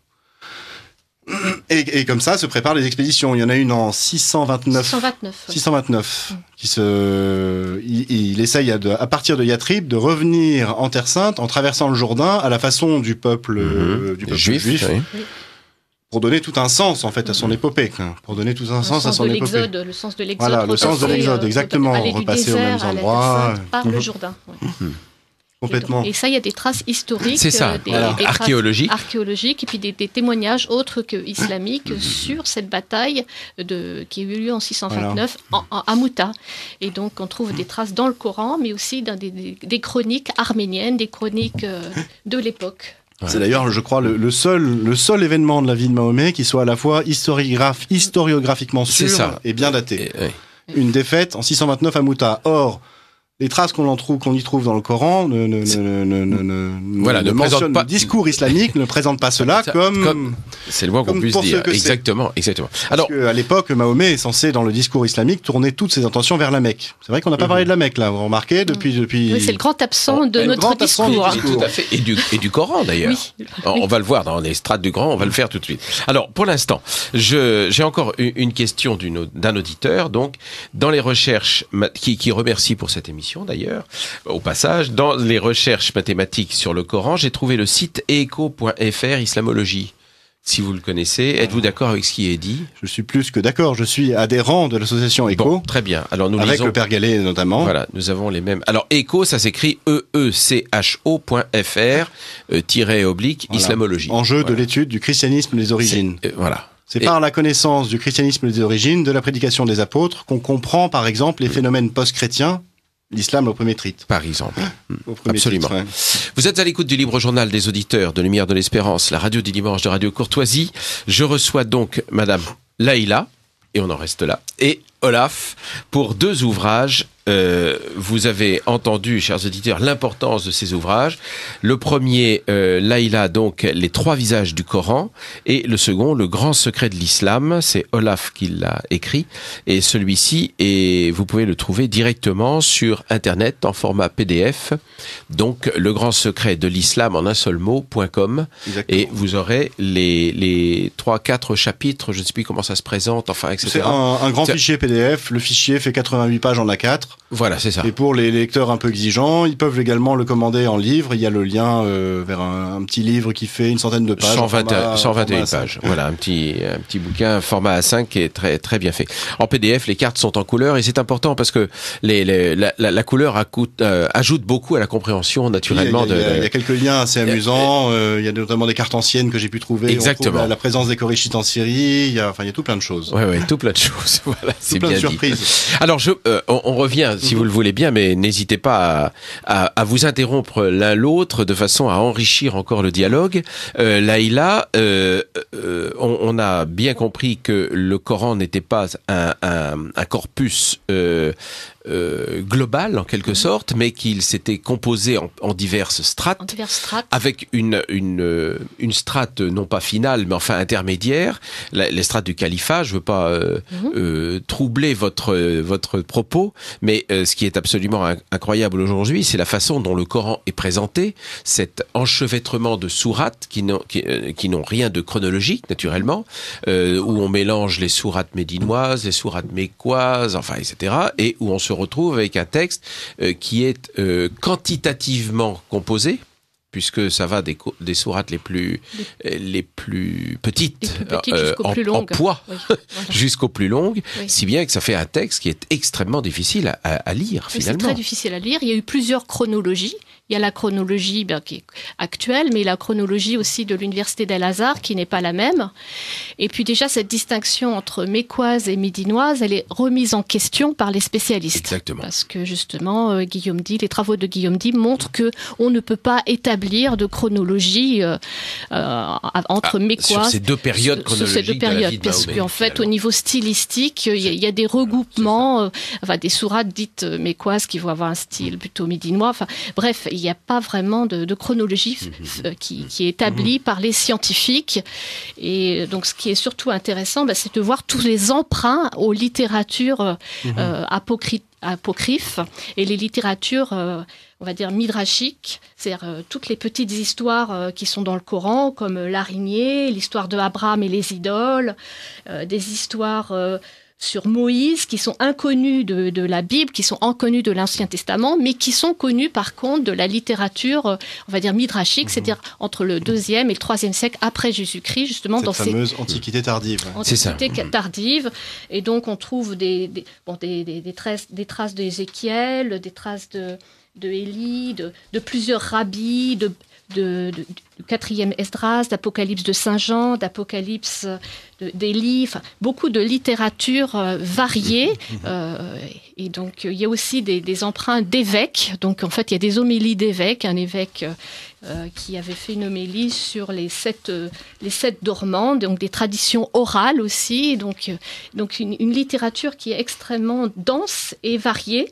[SPEAKER 3] Et, comme ça se préparent les expéditions. Il y en a une en 629. 629. Mm. qui se, il, essaye à, partir de Yatrib de revenir en Terre Sainte en traversant le Jourdain à la façon du peuple, mhm. euh, juif pour donner tout un sens en fait à son mm. épopée, pour donner tout un sens, à son épopée. Le sens de l'exode. Voilà, le sens de l'exode, euh, exactement. repasser aux mêmes endroits. par le mm-hmm. Jourdain. Mm-hmm. Complètement. Et
[SPEAKER 2] ça, il y a des traces historiques, ça, euh, des, archéologiques. archéologiques, et puis des, témoignages autres que islamiques mm-hmm. sur cette bataille de, qui a eu lieu en 629 à Mouta. Et donc, on trouve des traces dans le Coran, mais aussi dans des chroniques arméniennes, des chroniques euh, de
[SPEAKER 3] l'époque. C'est d'ailleurs, je crois, le, seul, le seul événement de la vie de Mahomet qui soit à la fois historiographiquement sûr et bien daté. Une défaite en 629 à Mouta. Or, les traces qu'on trouve, y trouve dans le Coran, ne, ne, voilà, ne, pas. Le discours islamique ne présente pas cela comme. C'est le moins qu'on puisse dire. Exactement, exactement. Alors, Parce à l'époque, Mahomet est censé, dans le discours islamique, tourner toutes ses intentions vers la Mecque. C'est vrai qu'on n'a pas mhm. parlé de la Mecque là. Vous remarquez mhm. depuis depuis. c'est
[SPEAKER 2] le grand absent de notre discours. Hein. Tout à fait.
[SPEAKER 3] Et du et du
[SPEAKER 1] Coran d'ailleurs. On va le voir dans les strates du Coran. On va le faire tout de suite. Alors, pour l'instant, j'ai encore une question d'un auditeur. Donc, dans les recherches qui qui remercie pour cette émission d'ailleurs. Bah, au passage, dans les recherches mathématiques sur le Coran, j'ai trouvé le site eco.fr islamologie si vous le connaissez. Êtes-vous d'accord avec ce qui est dit
[SPEAKER 3] Je suis plus que d'accord. Je suis adhérent de l'association ECO, très bien. Alors nous avec le Père Gallet notamment. Voilà,
[SPEAKER 1] nous avons les mêmes. Alors ECHO, ça s'écrit e e c h o.fr
[SPEAKER 3] euh, oblique islamologie. Enjeu de l'étude du christianisme des origines. Euh, voilà. C'est par la connaissance du christianisme des origines, de la prédication des apôtres, qu'on comprend par exemple les phénomènes post-chrétiens l'islam au premier titre. Par exemple. Absolument.
[SPEAKER 1] Vous êtes à l'écoute du libre journal des auditeurs de Lumière de l'Espérance, la radio du dimanche de Radio Courtoisie. Je reçois donc Madame Laïla, et on en reste là, et Olaf pour deux ouvrages. Euh, vous avez entendu, chers auditeurs, l'importance de ces ouvrages. Le premier, euh, Laïla, donc les trois visages du Coran, et le second, le grand secret de l'islam. C'est Olaf qui l'a écrit, et celui-ci, et vous pouvez le trouver directement sur Internet en format PDF. Donc, le grand secret de l'islam en un seul mot.com, et vous aurez les trois quatre chapitres. Je ne sais plus comment ça se présente, enfin etc. C'est un, un grand
[SPEAKER 3] fichier PDF. PDF, le fichier fait 88 pages en A4. Voilà, c'est ça. Et pour les lecteurs un peu exigeants, ils peuvent également le commander en livre. Il y a le lien euh, vers un, petit livre qui fait une centaine de pages. 120, 121 euh, pages.
[SPEAKER 1] voilà, un petit, un petit bouquin format A5 qui est très, très bien fait. En PDF, les cartes sont en couleur et c'est important parce que les, les la, la, couleur euh, ajoute beaucoup à la compréhension naturellement. Il y a, de, y a
[SPEAKER 3] quelques liens assez amusants. Euh, il y a notamment des cartes anciennes que j'ai pu trouver. Exactement. la, présence des corrichites en Syrie. Il y a, enfin, il y a tout plein de choses. Oui, oui, tout plein de choses. voilà, c'est Alors, je, euh, on, revient, si vous
[SPEAKER 1] le voulez bien, mais n'hésitez pas à, vous interrompre l'un l'autre de façon à enrichir encore le dialogue. Euh, Laïla, euh, euh on, a bien compris que le Coran n'était pas un, un corpus euh, euh, global en quelque mhm. sorte, mais qu'il s'était composé en, en, diverses strates, avec une, une, euh, une strate non pas finale, mais enfin intermédiaire, la, les strates du califat. Je veux pas euh, mhm. euh troubler votre, votre propos, mais ce qui est absolument incroyable aujourd'hui, c'est la façon dont le Coran est présenté, cet enchevêtrement de sourates qui n'ont qui, rien de chronologique, naturellement, où on mélange les sourates médinoises, les sourates mécoises, enfin, etc., et où on se retrouve avec un texte euh, qui est euh, quantitativement composé, puisque ça va des, sourates les plus, euh, les, plus petites, en, poids, jusqu'aux plus longues, si bien que ça fait un texte qui est extrêmement difficile à, à lire finalement. C'est très
[SPEAKER 2] difficile à lire. Il y a eu plusieurs chronologies. Il y a la chronologie ben, qui est actuelle, mais la chronologie aussi de l'université d'El-Azhar qui n'est pas la même. Et puis déjà, cette distinction entre mécoise et médinoise, elle est remise en question par les spécialistes. Exactement. Parce que justement, euh, Guillaume dit, les travaux de Guillaume dit montrent que on ne peut pas établir de chronologie euh, euh, entre ah, mécoise. Sur ces deux périodes chronologiques. Sur ces deux périodes, parce qu'en fait, au niveau stylistique, il y, a des regroupements, enfin des sourates dites mécoises qui vont avoir un style plutôt médinois. Enfin, bref, il il n'y a pas vraiment de, chronologie mhm. euh, mhm. qui, est établie mhm. par les scientifiques. Et euh, donc, ce qui est surtout intéressant, bah, c'est de voir tous les emprunts aux littératures euh, apocryphes et les littératures. on va dire midrachiques. c'est-à-dire toutes les petites histoires qui sont dans le Coran, comme l'araignée, l'histoire de Abraham et les idoles, des histoires sur Moïse, qui sont inconnus de, la Bible, qui sont inconnus de l'Ancien Testament, mais qui sont connus par contre de la littérature, euh, on va dire midrashique, c'est-à-dire mhm. entre le deuxième et le troisième siècle après Jésus-Christ, justement dans fameuse ces... antiquité
[SPEAKER 3] tardive. Ouais. Antiquité ça.
[SPEAKER 2] Mhm. tardive, et donc on trouve des, des, bon, des, des traces, des traces d'Ézéchiel, des traces de de de, plusieurs rabbis, de, de, quatrième Esdras, d'Apocalypse de Saint Jean, d'Apocalypse des livres beaucoup de littérature euh, variée. Mhm. Euh, et donc, euh, il y a aussi des, emprunts d'évêques. Donc, en fait, il y a des homélies d'évêques. Un évêque qui avait fait une homélie sur les sept, les sept dormants, donc des traditions orales aussi. Donc, donc une, littérature qui est extrêmement dense et variée.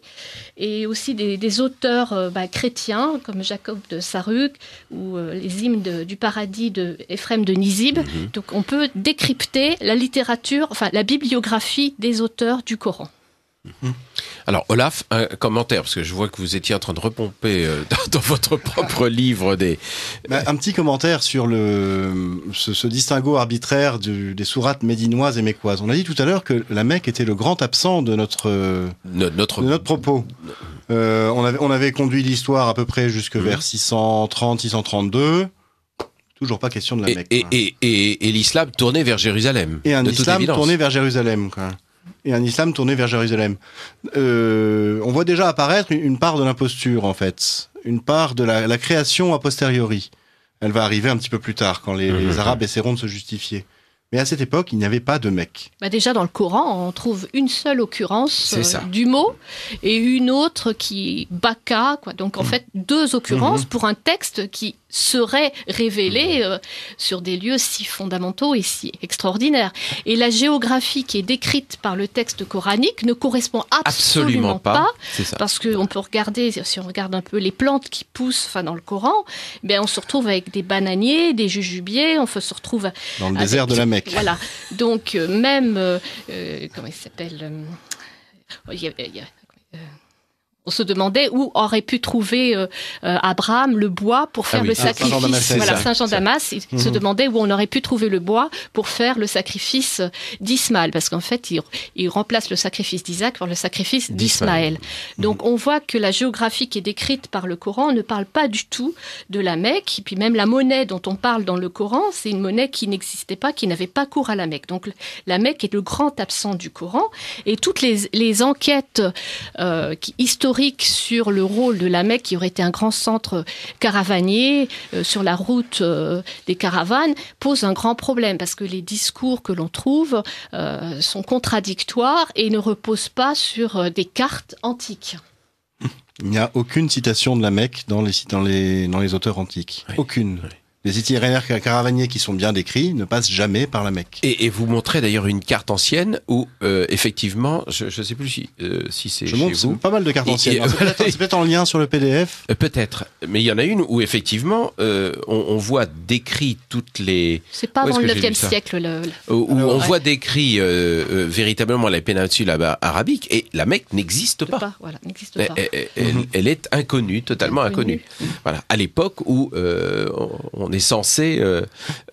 [SPEAKER 2] Et aussi des, auteurs bah, chrétiens, comme Jacob de Saruc, ou les hymnes du paradis de de Nizib. Mhm. Donc on peut décrypter la littérature, enfin la bibliographie des auteurs du Coran.
[SPEAKER 1] Mhm. Alors, Olaf, un commentaire, parce que je vois que vous étiez en train de repomper euh, dans, votre
[SPEAKER 3] propre livre des... Bah, un petit commentaire sur le, ce, distinguo arbitraire des sourates médinoises et mécoises. On a dit tout à l'heure que la Mecque était le grand absent de notre, notre... notre propos. Euh, on, avait, on, avait, conduit l'histoire à peu près jusque mhm. vers 630-632. Toujours pas question de la
[SPEAKER 1] Mecque. Et, et, l'islam tourné vers Jérusalem. Et un islam tourné
[SPEAKER 3] vers Jérusalem. Et un islam tourné vers Jérusalem. Euh, on voit déjà apparaître une part de l'imposture, en fait. Une part de la, création a posteriori. Elle va arriver un petit peu plus tard, quand mhm. les, Arabes essaieront de se justifier. Mais à cette époque, il n'y avait pas de Mecque.
[SPEAKER 2] Bah déjà, dans le Coran, on trouve une seule occurrence euh, du mot et une autre qui baka. Quoi. Donc, en mhm. fait, deux occurrences mhm. pour un texte qui serait révélée euh, sur des lieux si fondamentaux et si extraordinaires. Et la géographie qui est décrite par le texte coranique ne correspond absolument, pas, parce parce qu'on peut regarder, si on regarde un peu les plantes qui poussent enfin, dans le Coran, ben, on se retrouve avec des bananiers, des jujubiers, on se retrouve... Dans le désert de la Mecque. Voilà. Donc euh, même, euh, comment il s'appelle on se demandait où aurait pu trouver euh, euh, Abraham le bois pour ah faire le sacrifice. Saint -Jean Damas, se mhm. demandait où on aurait pu trouver le bois pour faire le sacrifice d'Ismaël, parce qu'en fait, il, remplace le sacrifice d'Isaac par le sacrifice d'Ismaël. Mhm. Donc, on voit que la géographie qui est décrite par le Coran ne parle pas du tout de la Mecque, et puis même la monnaie dont on parle dans le Coran, c'est une monnaie qui n'existait pas, qui n'avait pas cours à la Mecque. Donc, la Mecque est le grand absent du Coran, et toutes les, enquêtes euh, qui, historiques sur le rôle de la Mecque, qui aurait été un grand centre caravanier euh, sur la route euh, des caravanes, pose un grand problème parce que les discours que l'on trouve euh, sont contradictoires et ne reposent pas sur des cartes antiques.
[SPEAKER 3] Il n'y a aucune citation de la Mecque dans les, auteurs antiques. Aucune les itinéraires caravaniers qui sont bien décrits ne passent jamais par la Mecque. Et, vous montrez d'ailleurs une
[SPEAKER 1] carte ancienne où, euh, effectivement, je ne sais plus si, euh, si c'est chez vous. pas mal de cartes anciennes. Hein.
[SPEAKER 3] C'est peut-être en lien sur le PDF. Euh, peut-être.
[SPEAKER 1] Mais il y en a une où, effectivement, on, voit décrit toutes les... C'est pas avant le 9e siècle. Où, on voit décrit véritablement la péninsule arabique et la Mecque n'existe pas.
[SPEAKER 2] Voilà, n'existe pas.
[SPEAKER 1] Elle, est inconnue, totalement inconnue. Voilà. À l'époque où on est est censé euh,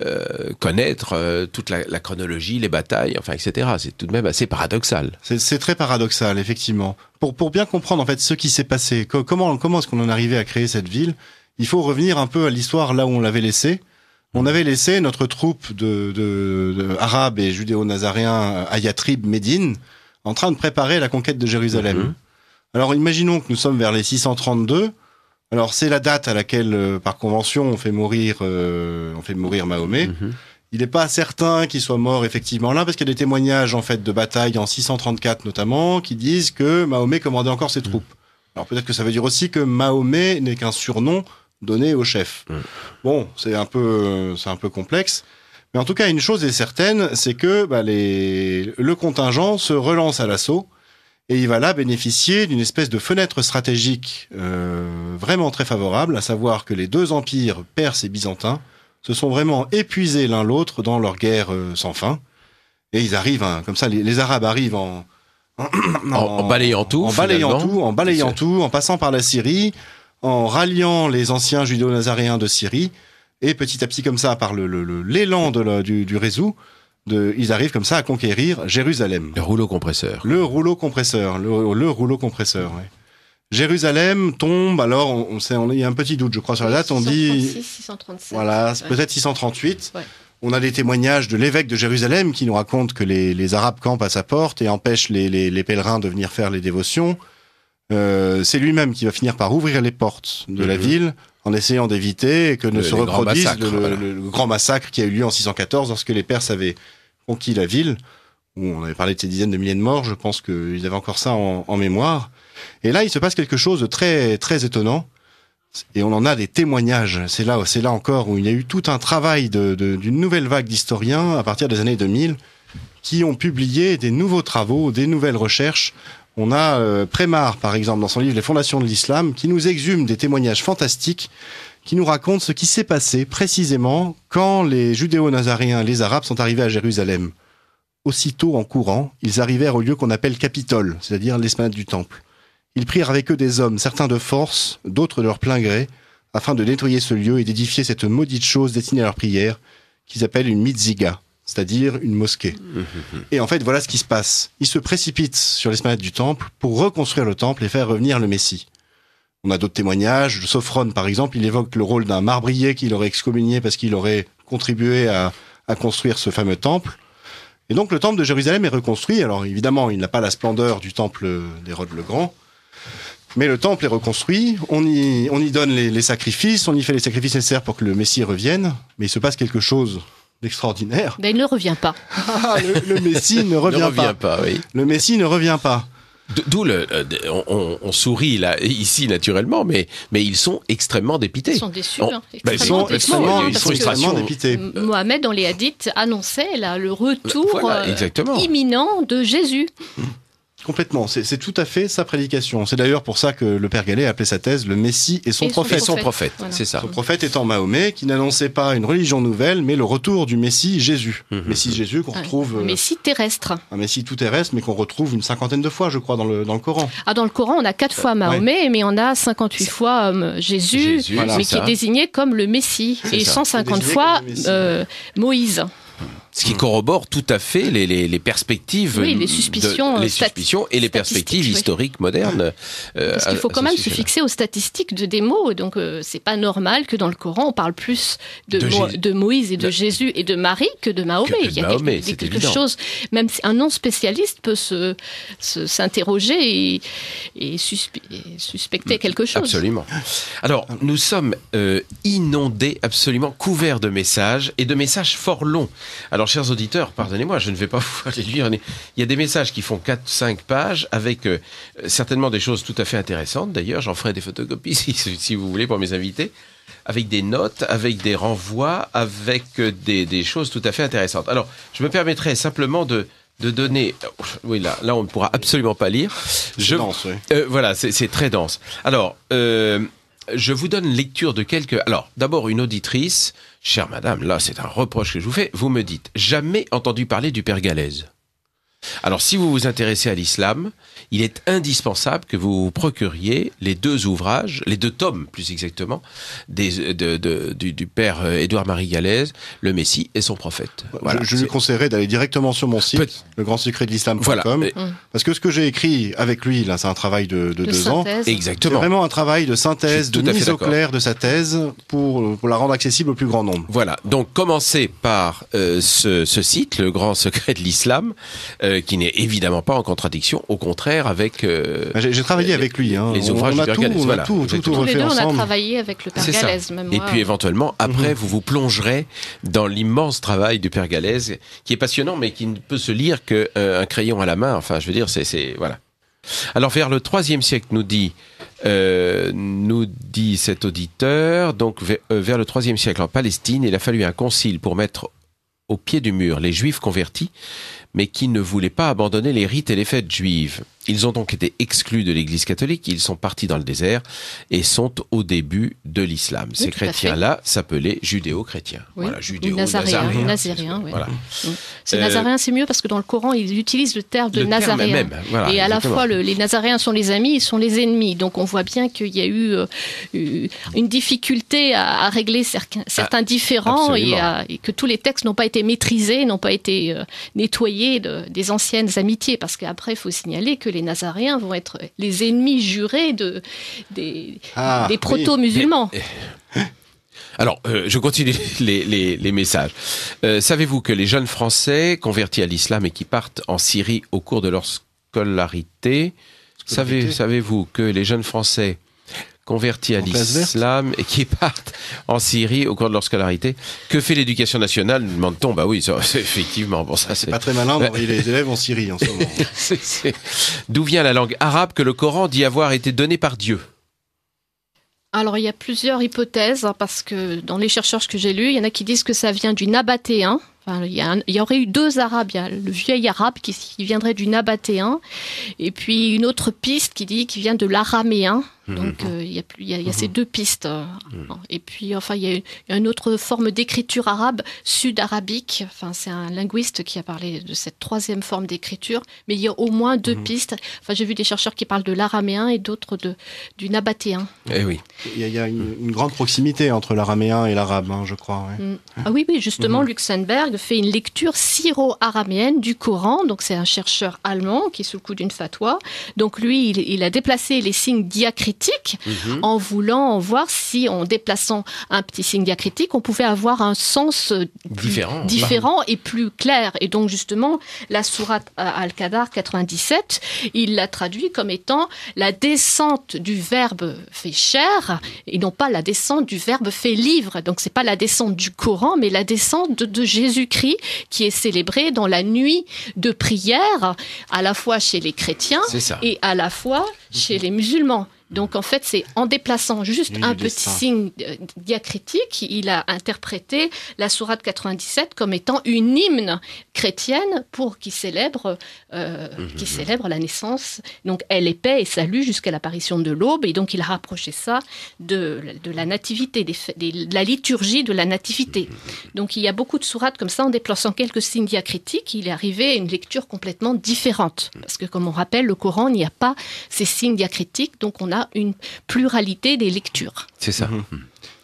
[SPEAKER 1] euh, connaître euh, toute la, chronologie, les batailles, enfin,
[SPEAKER 3] etc. C'est tout de même assez paradoxal. C'est très paradoxal, effectivement. Pour, pour bien comprendre en fait ce qui s'est passé, comment, est-ce qu'on en est arrivé à créer cette ville, il faut revenir un peu à l'histoire là où on l'avait laissée. On avait laissé notre troupe de, arabes et judéo-nazaréens à Yatrib, Médine, en train de préparer la conquête de Jérusalem. Mm-hmm. Alors imaginons que nous sommes vers les 632. Alors c'est la date à laquelle, euh, par convention, on fait mourir, euh, on fait mourir Mahomet. Mhm. Il n'est pas certain qu'il soit mort effectivement là, parce qu'il y a des témoignages en fait de bataille en 634 notamment qui disent que Mahomet commandait encore ses mhm. troupes. Alors peut-être que ça veut dire aussi que Mahomet n'est qu'un surnom donné au chef. Mhm. Bon, c'est un peu, c'est un peu complexe. Mais en tout cas, une chose est certaine, c'est que bah, le contingent se relance à l'assaut et il va là bénéficier d'une espèce de fenêtre stratégique euh, vraiment très favorable, à savoir que les deux empires, perses et byzantins se sont vraiment épuisés l'un l'autre dans leur guerre euh, sans fin. Et ils arrivent, comme ça, les, Arabes arrivent en, balayant tout, en balayant tout, en balayant tout, en passant par la Syrie, en ralliant les anciens judéo-nazaréens de Syrie, et petit à petit comme ça, par l'élan le, du réseau, ils arrivent comme ça à conquérir Jérusalem. Le rouleau compresseur. Le rouleau compresseur, le, rouleau compresseur, Jérusalem tombe, alors on, sait, il y a un petit doute, je crois, sur la date, on dit... 637. Voilà, peut-être 638. On a des témoignages de l'évêque de Jérusalem qui nous raconte que les, Arabes campent à sa porte et empêchent les, pèlerins de venir faire les dévotions. Euh, c'est lui-même qui va finir par ouvrir les portes de la mhm. ville en essayant d'éviter que ne se reproduise le, grand massacre qui a eu lieu en 614 lorsque les Perses avaient conquis la ville, où on avait parlé de ces dizaines de milliers de morts, je pense qu'ils avaient encore ça en, mémoire. Et là, il se passe quelque chose de très, très étonnant. Et on en a des témoignages. C'est là, c'est là encore où il y a eu tout un travail d'une nouvelle vague d'historiens à partir des années 2000 qui ont publié des nouveaux travaux, des nouvelles recherches on a euh, Prémar, par exemple, dans son livre Les fondations de l'islam, qui nous exhume des témoignages fantastiques qui nous racontent ce qui s'est passé précisément quand les judéo-nazaréens, les Arabes, sont arrivés à Jérusalem. Aussitôt en courant, ils arrivèrent au lieu qu'on appelle Capitole, c'est-à-dire l'esplanade du Temple. Ils prirent avec eux des hommes, certains de force, d'autres de leur plein gré, afin de nettoyer ce lieu et d'édifier cette maudite chose destinée à leur prière, qu'ils appellent une mitziga c'est-à-dire une mosquée. Mhm. Et en fait, voilà ce qui se passe. Il se précipite sur l'esplanade du temple pour reconstruire le temple et faire revenir le Messie. On a d'autres témoignages. Le Sophron, par exemple, il évoque le rôle d'un marbrier qu'il aurait excommunié parce qu'il aurait contribué à, construire ce fameux temple. Et donc, le temple de Jérusalem est reconstruit. Alors, évidemment, il n'a pas la splendeur du temple d'Hérode le Grand. Mais le temple est reconstruit, on y, donne les sacrifices, on y fait les sacrifices nécessaires pour que le Messie revienne, mais il se passe quelque chose extraordinaire.
[SPEAKER 2] Mais ben, il ne revient pas. Ah, ah, le, Messie
[SPEAKER 3] ne revient, pas. oui. Le Messie ne revient pas. D'où le, euh, on, sourit
[SPEAKER 1] là, ici naturellement, mais, mais ils sont extrêmement dépités. Ils sont déçus. Hein. Ben, ils sont extrêmement,
[SPEAKER 3] dépités. Euh,
[SPEAKER 2] Mohamed, dans les hadiths, annonçait là, le retour euh, imminent de Jésus. Mm.
[SPEAKER 3] Complètement, c'est tout à fait sa prédication. C'est d'ailleurs pour ça que le père Galet appelait sa thèse le Messie et son prophète. Son prophète, c'est ça. Son prophète étant Mahomet, qui n'annonçait pas une religion nouvelle, mais le retour du Messie Jésus. Mhm. Messie Jésus qu'on retrouve. Un euh, Messie terrestre. Un Messie tout terrestre, mais qu'on retrouve une cinquantaine de fois, je crois, dans le, Coran.
[SPEAKER 2] Ah, dans le Coran, on a quatre fois Mahomet, mais on a 58 fois euh, Jésus, mais qui est désigné comme le Messie, et 150 fois euh, Moïse.
[SPEAKER 1] Ce qui corrobore tout à fait les, les, perspectives, oui, les suspicions, euh, les suspicions et les perspectives historiques modernes. Euh, Parce qu'il faut quand même se fixer
[SPEAKER 2] aux statistiques de démo, Donc euh, c'est pas normal que dans le Coran on parle plus de, de, Moïse et de, Jésus et de Marie que de Mahomet. Il y a quelque, chose. Même si un non spécialiste peut se s'interroger et, suspecter mm, quelque chose. Absolument.
[SPEAKER 1] Alors nous sommes inondés, absolument couverts de messages et de messages fort longs. Alors alors, chers auditeurs, pardonnez-moi, je ne vais pas vous les lire. Il y a des messages qui font 4-5 pages avec euh, certainement des choses tout à fait intéressantes. D'ailleurs, j'en ferai des photocopies si, vous voulez pour mes invités. Avec des notes, avec des renvois, avec euh, des, choses tout à fait intéressantes. Alors, je me permettrai simplement de, donner. Euh, oui, là, là, on ne pourra absolument pas lire. Je... Dense, oui. voilà, c'est très dense. Alors, je vous donne lecture de quelques. Alors, d'abord, une auditrice Chère madame, là, c'est un reproche que je vous fais. Vous me dites, jamais entendu parler du Père Galaise. Alors, si vous vous intéressez à l'islam, il est indispensable que vous vous procuriez les deux ouvrages, les deux tomes plus exactement, du, père euh,
[SPEAKER 3] Édouard-Marie Galès, Le Messie
[SPEAKER 1] et son prophète.
[SPEAKER 3] je, lui conseillerais d'aller directement sur mon site, le grand secret de l'islam.com, mm. parce que ce que j'ai écrit avec lui, là, c'est un travail de, deux ans. Exactement. C'est vraiment un travail de synthèse, de mise au clair de sa thèse pour, la rendre accessible au plus grand nombre.
[SPEAKER 1] Voilà, donc commencez par euh, ce, site, Le grand secret de l'islam. Euh, euh, qui n'est évidemment pas en contradiction, au contraire, avec. Euh, bah, j'ai travaillé avec lui. Hein. Les ouvrages on a du Tout, on tout, Tous les deux, on a
[SPEAKER 2] travaillé avec le père Même Et puis, euh.
[SPEAKER 1] éventuellement, après, mhm. vous vous plongerez dans l'immense travail du père Gallès, qui est passionnant, mais qui ne peut se lire qu'un crayon à la main. Enfin, je veux dire, c'est. Voilà. Alors, vers le IIIe siècle, nous dit. nous dit cet auditeur, donc vers le IIIe siècle en Palestine, il a fallu un concile pour mettre au pied du mur les juifs convertis mais qui ne voulait pas abandonner les rites et les fêtes juives. Ils ont donc été exclus de l'Église catholique, ils sont partis dans le désert et sont au début de l'islam. Ces chrétiens-là s'appelaient judéo-chrétiens. Oui. Voilà, judéo nazaréens. oui. voilà. C'est euh, nazaréen,
[SPEAKER 2] c'est mieux parce que dans le Coran, ils utilisent le terme de le nazaréen. et à la fois, les nazaréens sont les amis, ils sont les ennemis. Donc on voit bien qu'il y a eu euh, une difficulté à, régler ah, certains, différents, différends et, et, que tous les textes n'ont pas été maîtrisés, n'ont pas été euh, nettoyés de, des anciennes amitiés. Parce qu'après, il faut signaler que les Nazaréens vont être les ennemis jurés de, des, ah, proto-musulmans.
[SPEAKER 1] Eh. Alors, euh, je continue les, messages. Euh, savez-vous que les jeunes Français convertis à l'islam et qui partent en Syrie au cours de leur scolarité, savez-vous que les jeunes Français convertis à l'islam et qui partent en Syrie au cours de leur scolarité. Que fait l'éducation nationale demande-t-on. Bah oui, effectivement. Bon, ça, c'est pas très malin d'envoyer les élèves en Syrie en ce moment. D'où vient la langue arabe que le Coran dit avoir été donnée par Dieu
[SPEAKER 2] alors, il y a plusieurs hypothèses, hein, parce que dans les chercheurs que j'ai lus, il y en a qui disent que ça vient du nabatéen, il, y aurait eu deux arabes. Il y a le vieil arabe qui, viendrait du nabatéen, et puis une autre piste qui dit qu'il vient de l'araméen. Mhm. Donc euh, il y a, mhm. ces deux pistes. Euh, mhm. Et puis enfin, il y a, une autre forme d'écriture arabe, sud-arabique. Enfin, c'est un linguiste qui a parlé de cette troisième forme d'écriture. Mais il y a au moins deux pistes. Enfin, j'ai vu des chercheurs qui parlent de l'araméen et d'autres de, du nabatéen.
[SPEAKER 3] et eh oui. Il y a, une, grande proximité entre l'araméen et l'arabe, hein, je crois. Mm.
[SPEAKER 2] Ah oui, oui, justement, Luxembourg fait une lecture syro araméenne du Coran. Donc, c'est un chercheur allemand qui est sous le coup d'une fatwa. Donc, lui, il, a déplacé les signes diacritiques mhm. en voulant voir si, en déplaçant un petit signe diacritique, on pouvait avoir un sens euh,
[SPEAKER 1] différent, bah. différent
[SPEAKER 2] et plus clair. Et donc, justement, la sourate Al-Qadar 97, il l'a traduit comme étant la descente du verbe fait chair et non pas la descente du verbe fait livre. Donc, c'est pas la descente du Coran, mais la descente de Jésus qui est célébré dans la nuit de prière, à la fois chez les chrétiens et à la fois chez les musulmans. Donc en fait, c'est en déplaçant juste un petit signe euh, diacritique, il a interprété la sourate 97 comme étant une hymne chrétienne pour qui célèbre, euh, mhm, qui mhm. célèbre la naissance. Donc elle est paix et salut jusqu'à l'apparition de l'aube. Et donc il a rapproché ça de, la nativité, de la liturgie de la nativité. Mhm, donc il y a beaucoup de sourates comme ça, en déplaçant quelques signes diacritiques, il est arrivé à une lecture complètement différente. Parce que comme on rappelle, le Coran, n'y a pas ces signes diacritiques. Donc on a une pluralité des lectures.
[SPEAKER 3] C'est ça. Mhm.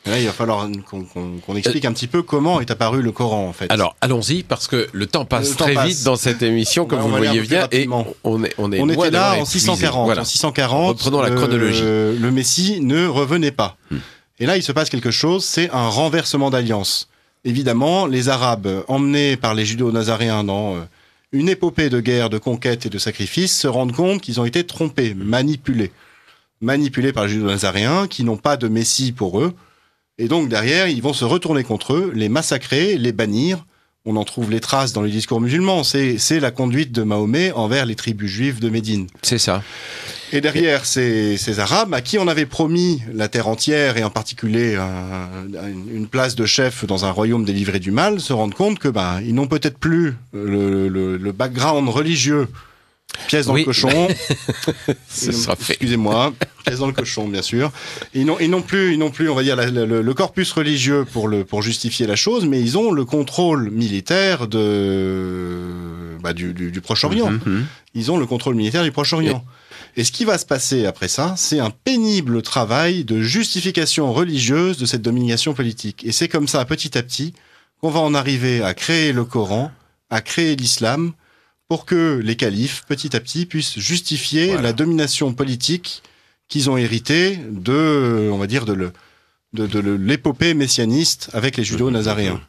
[SPEAKER 3] il va falloir qu'on euh, explique un petit peu comment est apparu le Coran, en fait.
[SPEAKER 1] Alors, allons-y, parce que le temps passe très vite dans cette émission, comme vous voyez bien, et on est On, est on était là en 640, en
[SPEAKER 3] 640. la euh, chronologie. le Messie ne revenait pas. Hmm. Et là, il se passe quelque chose, c'est un renversement d'alliance. Évidemment, les Arabes, emmenés par les Judéo-Nazaréens dans euh, une épopée de guerre, de conquête et de sacrifice, se rendent compte qu'ils ont été trompés, hmm. manipulés manipulés par les juifs nazaréens qui n'ont pas de messie pour eux. Et donc derrière, ils vont se retourner contre eux, les massacrer, les bannir. On en trouve les traces dans les discours musulmans. C'est la conduite de Mahomet envers les tribus juives de Médine. C'est ça. Et derrière, ces, Arabes, à qui on avait promis la terre entière et en particulier une place de chef dans un royaume délivré du mal, se rendent compte que bah, ils n'ont peut-être plus le, background religieux Pièce dans le cochon. Excusez-moi. Pièce dans le cochon, bien sûr. Ils n'ont, plus, ils n'ont plus, on va dire, le, corpus religieux pour le, pour justifier la chose, mais ils ont le contrôle militaire de, bah, du, Proche-Orient. Mhm, mhm. Ils ont le contrôle militaire du Proche-Orient. Et ce qui va se passer après ça, c'est un pénible travail de justification religieuse de cette domination politique. Et c'est comme ça, petit à petit, qu'on va en arriver à créer le Coran, à créer l'islam, pour que les califes, petit à petit, puissent justifier la domination politique qu'ils ont héritée de, on va dire, de, l'épopée messianiste avec les judo-nazaréens.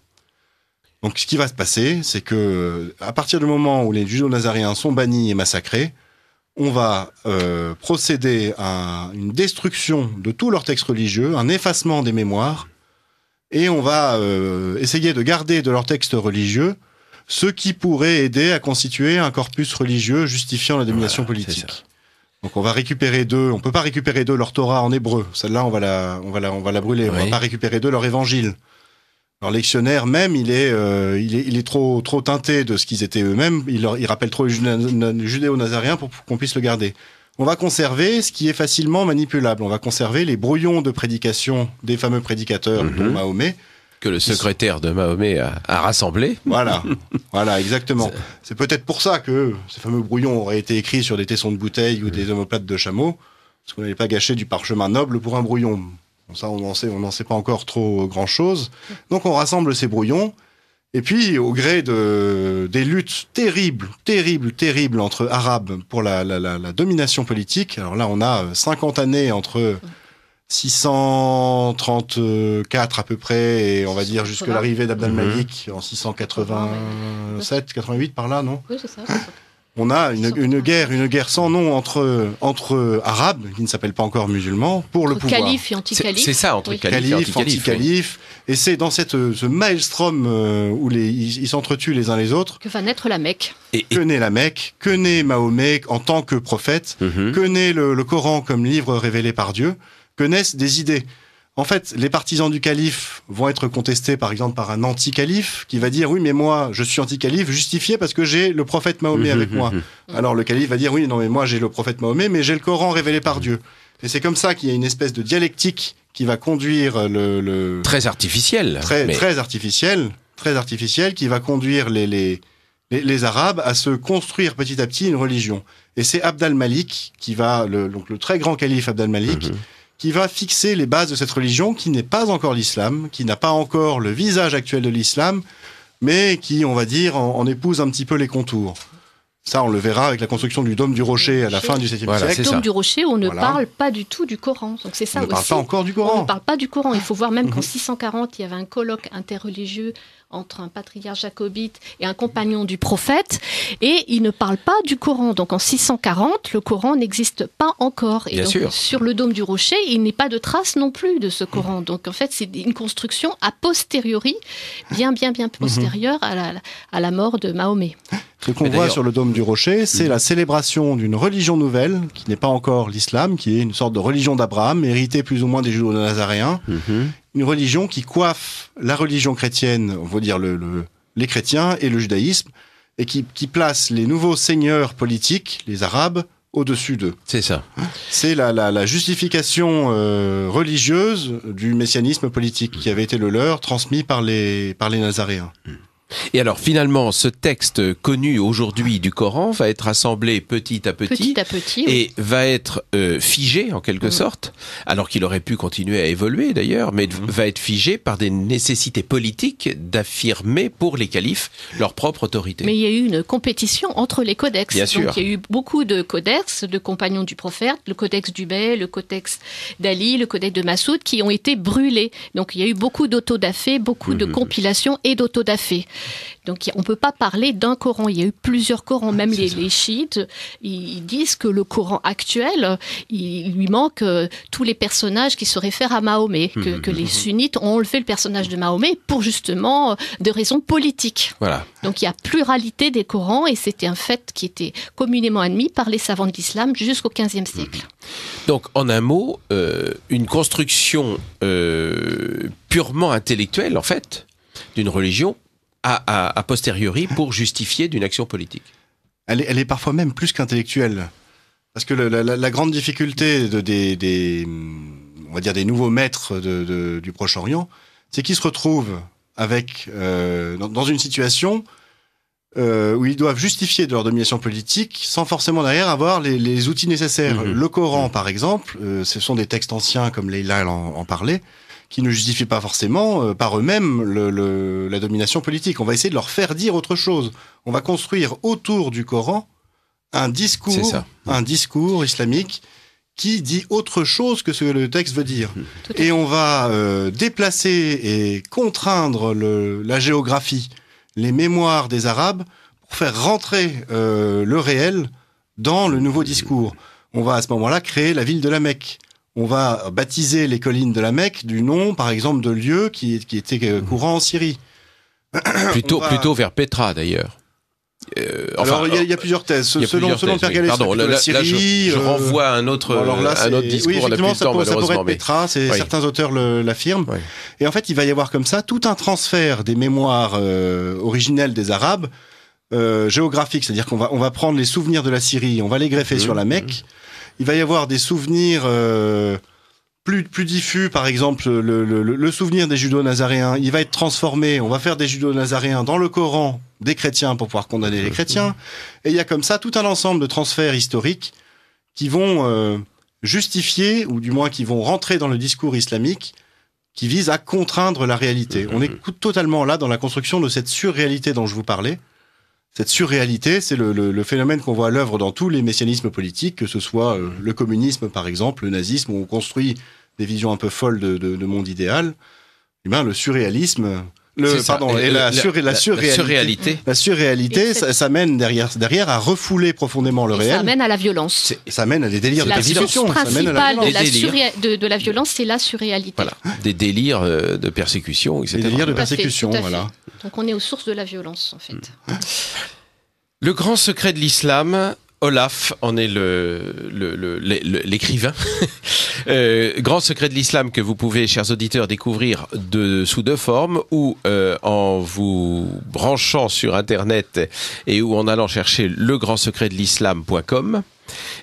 [SPEAKER 3] Donc, ce qui va se passer, c'est que, euh, à partir du moment où les judo-nazaréens sont bannis et massacrés, on va euh, procéder à une destruction de tous leurs textes religieux, un effacement des mémoires, et on va euh, essayer de garder de leurs textes religieux ce qui pourrait aider à constituer un corpus religieux justifiant la domination politique. Donc on va récupérer d'eux, on peut pas récupérer d'eux leur Torah en hébreu, celle-là on va la, on va on va la brûler. On va pas récupérer d'eux leur évangile. Leur lectionnaire même, euh, il est, il est, trop, trop teinté de ce qu'ils étaient eux-mêmes. Il, rappelle trop les judéo-nazariens pour qu'on puisse le garder. On va conserver ce qui est facilement manipulable. On va conserver les brouillons de prédication des fameux prédicateurs, de dont mhm. Mahomet, que le
[SPEAKER 1] secrétaire de Mahomet a, rassemblé. Voilà,
[SPEAKER 3] voilà, exactement. C'est peut-être pour ça que ces fameux brouillons auraient été écrits sur des tessons de bouteilles ou des mm. omoplates de chameau, parce qu'on n'avait pas gâché du parchemin noble pour un brouillon. ça, on n'en sait, on sait pas encore trop grand-chose. Donc on rassemble ces brouillons, et puis au gré de, des luttes terribles, terribles, terribles entre Arabes pour la, la domination politique, alors là on a 50 années entre... 634 à peu près, et on va dire jusque l'arrivée d'Abd al-Malik mhm. en 687, 88 ah, par là, non Oui, c'est ça. On a une, guerre, une guerre sans nom entre entre arabes qui ne s'appellent pas encore musulmans pour le pouvoir. Calife et anti-calife. C'est ça entre calif calife, et anti-calife. Et c'est dans cette ce maelstrom euh, où les ils s'entretuent les uns les autres
[SPEAKER 2] que va naître la Mecque.
[SPEAKER 3] Que naît la Mecque, que naît Mahomet en tant que prophète, mhm. que naît le Coran comme livre révélé par Dieu connaissent des idées. En fait, les partisans du calife vont être contestés par exemple par un anti-calife qui va dire oui mais moi je suis anti-calife justifié parce que j'ai le prophète Mahomet mhm, avec moi. Mhm, mhm. Alors le calife va dire oui non mais moi j'ai le prophète Mahomet mais j'ai le Coran révélé par Dieu. Et c'est comme ça qu'il y a une espèce de dialectique qui va conduire le... très artificiel. Très, très artificiel, très artificiel, qui va conduire les, les, les, Arabes à se construire petit à petit une religion. Et c'est Abd al-Malik qui va, le, donc le très grand calife Abd al-Malik, qui va fixer les bases de cette religion qui n'est pas encore l'islam, qui n'a pas encore le visage actuel de l'islam, mais qui, on va dire, en, épouse un petit peu les contours. Ça, on le verra avec la construction du dôme du rocher à la fin du 7e siècle. Le dôme du rocher, on ne parle
[SPEAKER 2] pas du tout du Coran. Donc c'est ça on ne parle pas encore du Coran. On ne parle pas du Coran. Il faut voir même qu'en 640, mhm. il y avait un colloque interreligieux entre un patriarche jacobite et un compagnon du prophète, et il ne parle pas du Coran. Donc en 640, le Coran n'existe pas encore. Et Bien donc, sûr. sur le dôme du rocher, il n'est pas de trace non plus de ce Coran. Mm. Donc en fait, c'est une construction a posteriori, bien, bien, bien mm-hmm. postérieure à la, à la mort de Mahomet.
[SPEAKER 3] Ce qu'on voit sur le dôme du rocher, c'est mm-hmm. la célébration d'une religion nouvelle qui n'est pas encore l'islam, qui est une sorte de religion d'Abraham, héritée plus ou moins des Juifs nazaréens, mm-hmm une religion qui coiffe la religion chrétienne, on va dire le, les chrétiens et le judaïsme, et qui, place les nouveaux seigneurs politiques, les arabes, au-dessus d'eux. C'est ça. Hein, c'est la, la, la justification euh, religieuse du messianisme politique qui avait été le leur, transmis par les, par les Nazaréens. Hmm. Et alors finalement, ce texte connu aujourd'hui du Coran
[SPEAKER 1] va être assemblé petit à petit, et va être euh, figé en quelque mm. sorte, alors qu'il aurait pu continuer à évoluer d'ailleurs, mais mm. va être figé par des nécessités politiques d'affirmer pour les califes leur propre autorité.
[SPEAKER 2] Mais il y a eu une compétition entre les codex. il y a eu beaucoup de codex, de compagnons du prophète, le codex d'Ubay, le codex d'Ali, le codex de Massoud, qui ont été brûlés. Donc il y a eu beaucoup d'autodafés, beaucoup de mm. compilations et d'autodafés. Donc on ne peut pas parler d'un Coran. Il y a eu plusieurs Corans. Même les, chiites, ils disent que le Coran actuel, il lui manque euh, tous les personnages qui se réfèrent à Mahomet, que, mhm, les mhm, mhm. sunnites ont enlevé le personnage de Mahomet pour justement euh, des raisons politiques. Voilà. Donc il y a pluralité des Corans et c'était un fait qui était communément admis par les savants de l'islam jusqu'au XVe siècle.
[SPEAKER 1] Donc en un mot, euh, une construction purement intellectuelle en fait
[SPEAKER 3] d'une religion à, posteriori pour justifier d'une action politique. Elle est, parfois même plus qu'intellectuelle. Parce que la, grande difficulté de, des, on va dire des nouveaux maîtres du Proche-Orient, c'est qu'ils se retrouvent avec, euh, dans, une situation euh, où ils doivent justifier de leur domination politique sans forcément derrière avoir les, outils nécessaires. Mmh. Le Coran, mmh. par exemple, euh, ce sont des textes anciens comme Leila en parlait, qui ne justifient pas forcément euh, par eux-mêmes la domination politique. On va essayer de leur faire dire autre chose. On va construire autour du Coran un discours, un discours islamique qui dit autre chose que ce que le texte veut dire. et on va euh, déplacer et contraindre la géographie, les mémoires des Arabes pour faire rentrer euh, le réel dans le nouveau discours. On va à ce moment-là créer la ville de la Mecque on va baptiser les collines de la Mecque du nom, par exemple, de lieux qui, étaient euh, mhm. courants en Syrie. Plutôt, plutôt
[SPEAKER 1] vers Petra, d'ailleurs.
[SPEAKER 3] Euh, alors, il y, a plusieurs thèses. Selon, je, renvoie à un autre, alors discours. Oui, Petra, certains auteurs l'affirment. Et en fait, il va y avoir comme ça tout un transfert des mémoires euh, originelles des Arabes géographiques, c'est-à-dire qu'on va, on va prendre les souvenirs de la Syrie, on va les greffer mhm. sur la Mecque. Mhm il va y avoir des souvenirs euh, plus, plus diffus, par exemple le, souvenir des judo-nazaréens, il va être transformé, on va faire des judo-nazaréens dans le Coran des chrétiens pour pouvoir condamner les chrétiens, et il y a comme ça tout un ensemble de transferts historiques qui vont euh, justifier, ou du moins qui vont rentrer dans le discours islamique, qui vise à contraindre la réalité. Mhm. On est totalement là dans la construction de cette surréalité dont je vous parlais, cette surréalité, c'est le, phénomène qu'on voit à l'œuvre dans tous les messianismes politiques, que ce soit euh, le communisme par exemple, le nazisme, où on construit des visions un peu folles de, monde idéal. Humain, eh ben, le surréalisme, le, pardon, et, la, surréalité, la surréalité, ça, mène derrière, derrière à refouler profondément le réel. Ça mène
[SPEAKER 2] à la violence.
[SPEAKER 3] Ça mène à des délires de la persécution. La principale de, la
[SPEAKER 2] violence, c'est la surréalité.
[SPEAKER 1] Voilà. Des délires euh, de persécution, etc. Des délires de persécution, voilà.
[SPEAKER 2] Donc on est aux sources de la violence, en fait. Mm.
[SPEAKER 1] Le grand secret de l'islam, Olaf en est l'écrivain. Euh, grand secret de l'islam que vous pouvez, chers auditeurs, découvrir sous deux formes, ou euh, en vous branchant sur Internet et ou en allant chercher legrandsecretdelislam.com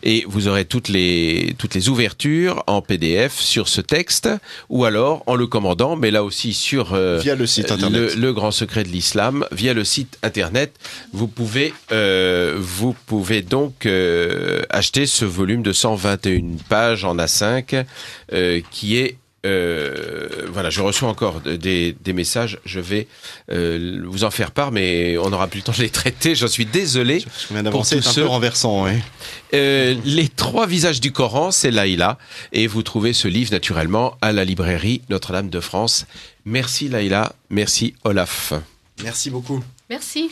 [SPEAKER 1] et vous aurez toutes les, toutes les ouvertures en PDF sur ce texte ou alors en le commandant, mais là aussi sur euh, via le site Le, grand secret de l'islam, via le site internet. Vous pouvez, euh, vous pouvez donc euh, acheter ce volume de 121 pages en A5 qui est euh, voilà, je reçois encore des, messages. Je vais euh, vous en faire part, mais on n'aura plus le temps de les traiter. J'en suis désolé. Je pour tous ceux. renversant. Euh, les trois visages du Coran, c'est Laïla, et vous trouvez ce livre naturellement à la librairie Notre-Dame de France. Merci Laïla, merci Olaf.
[SPEAKER 2] Merci beaucoup. Merci.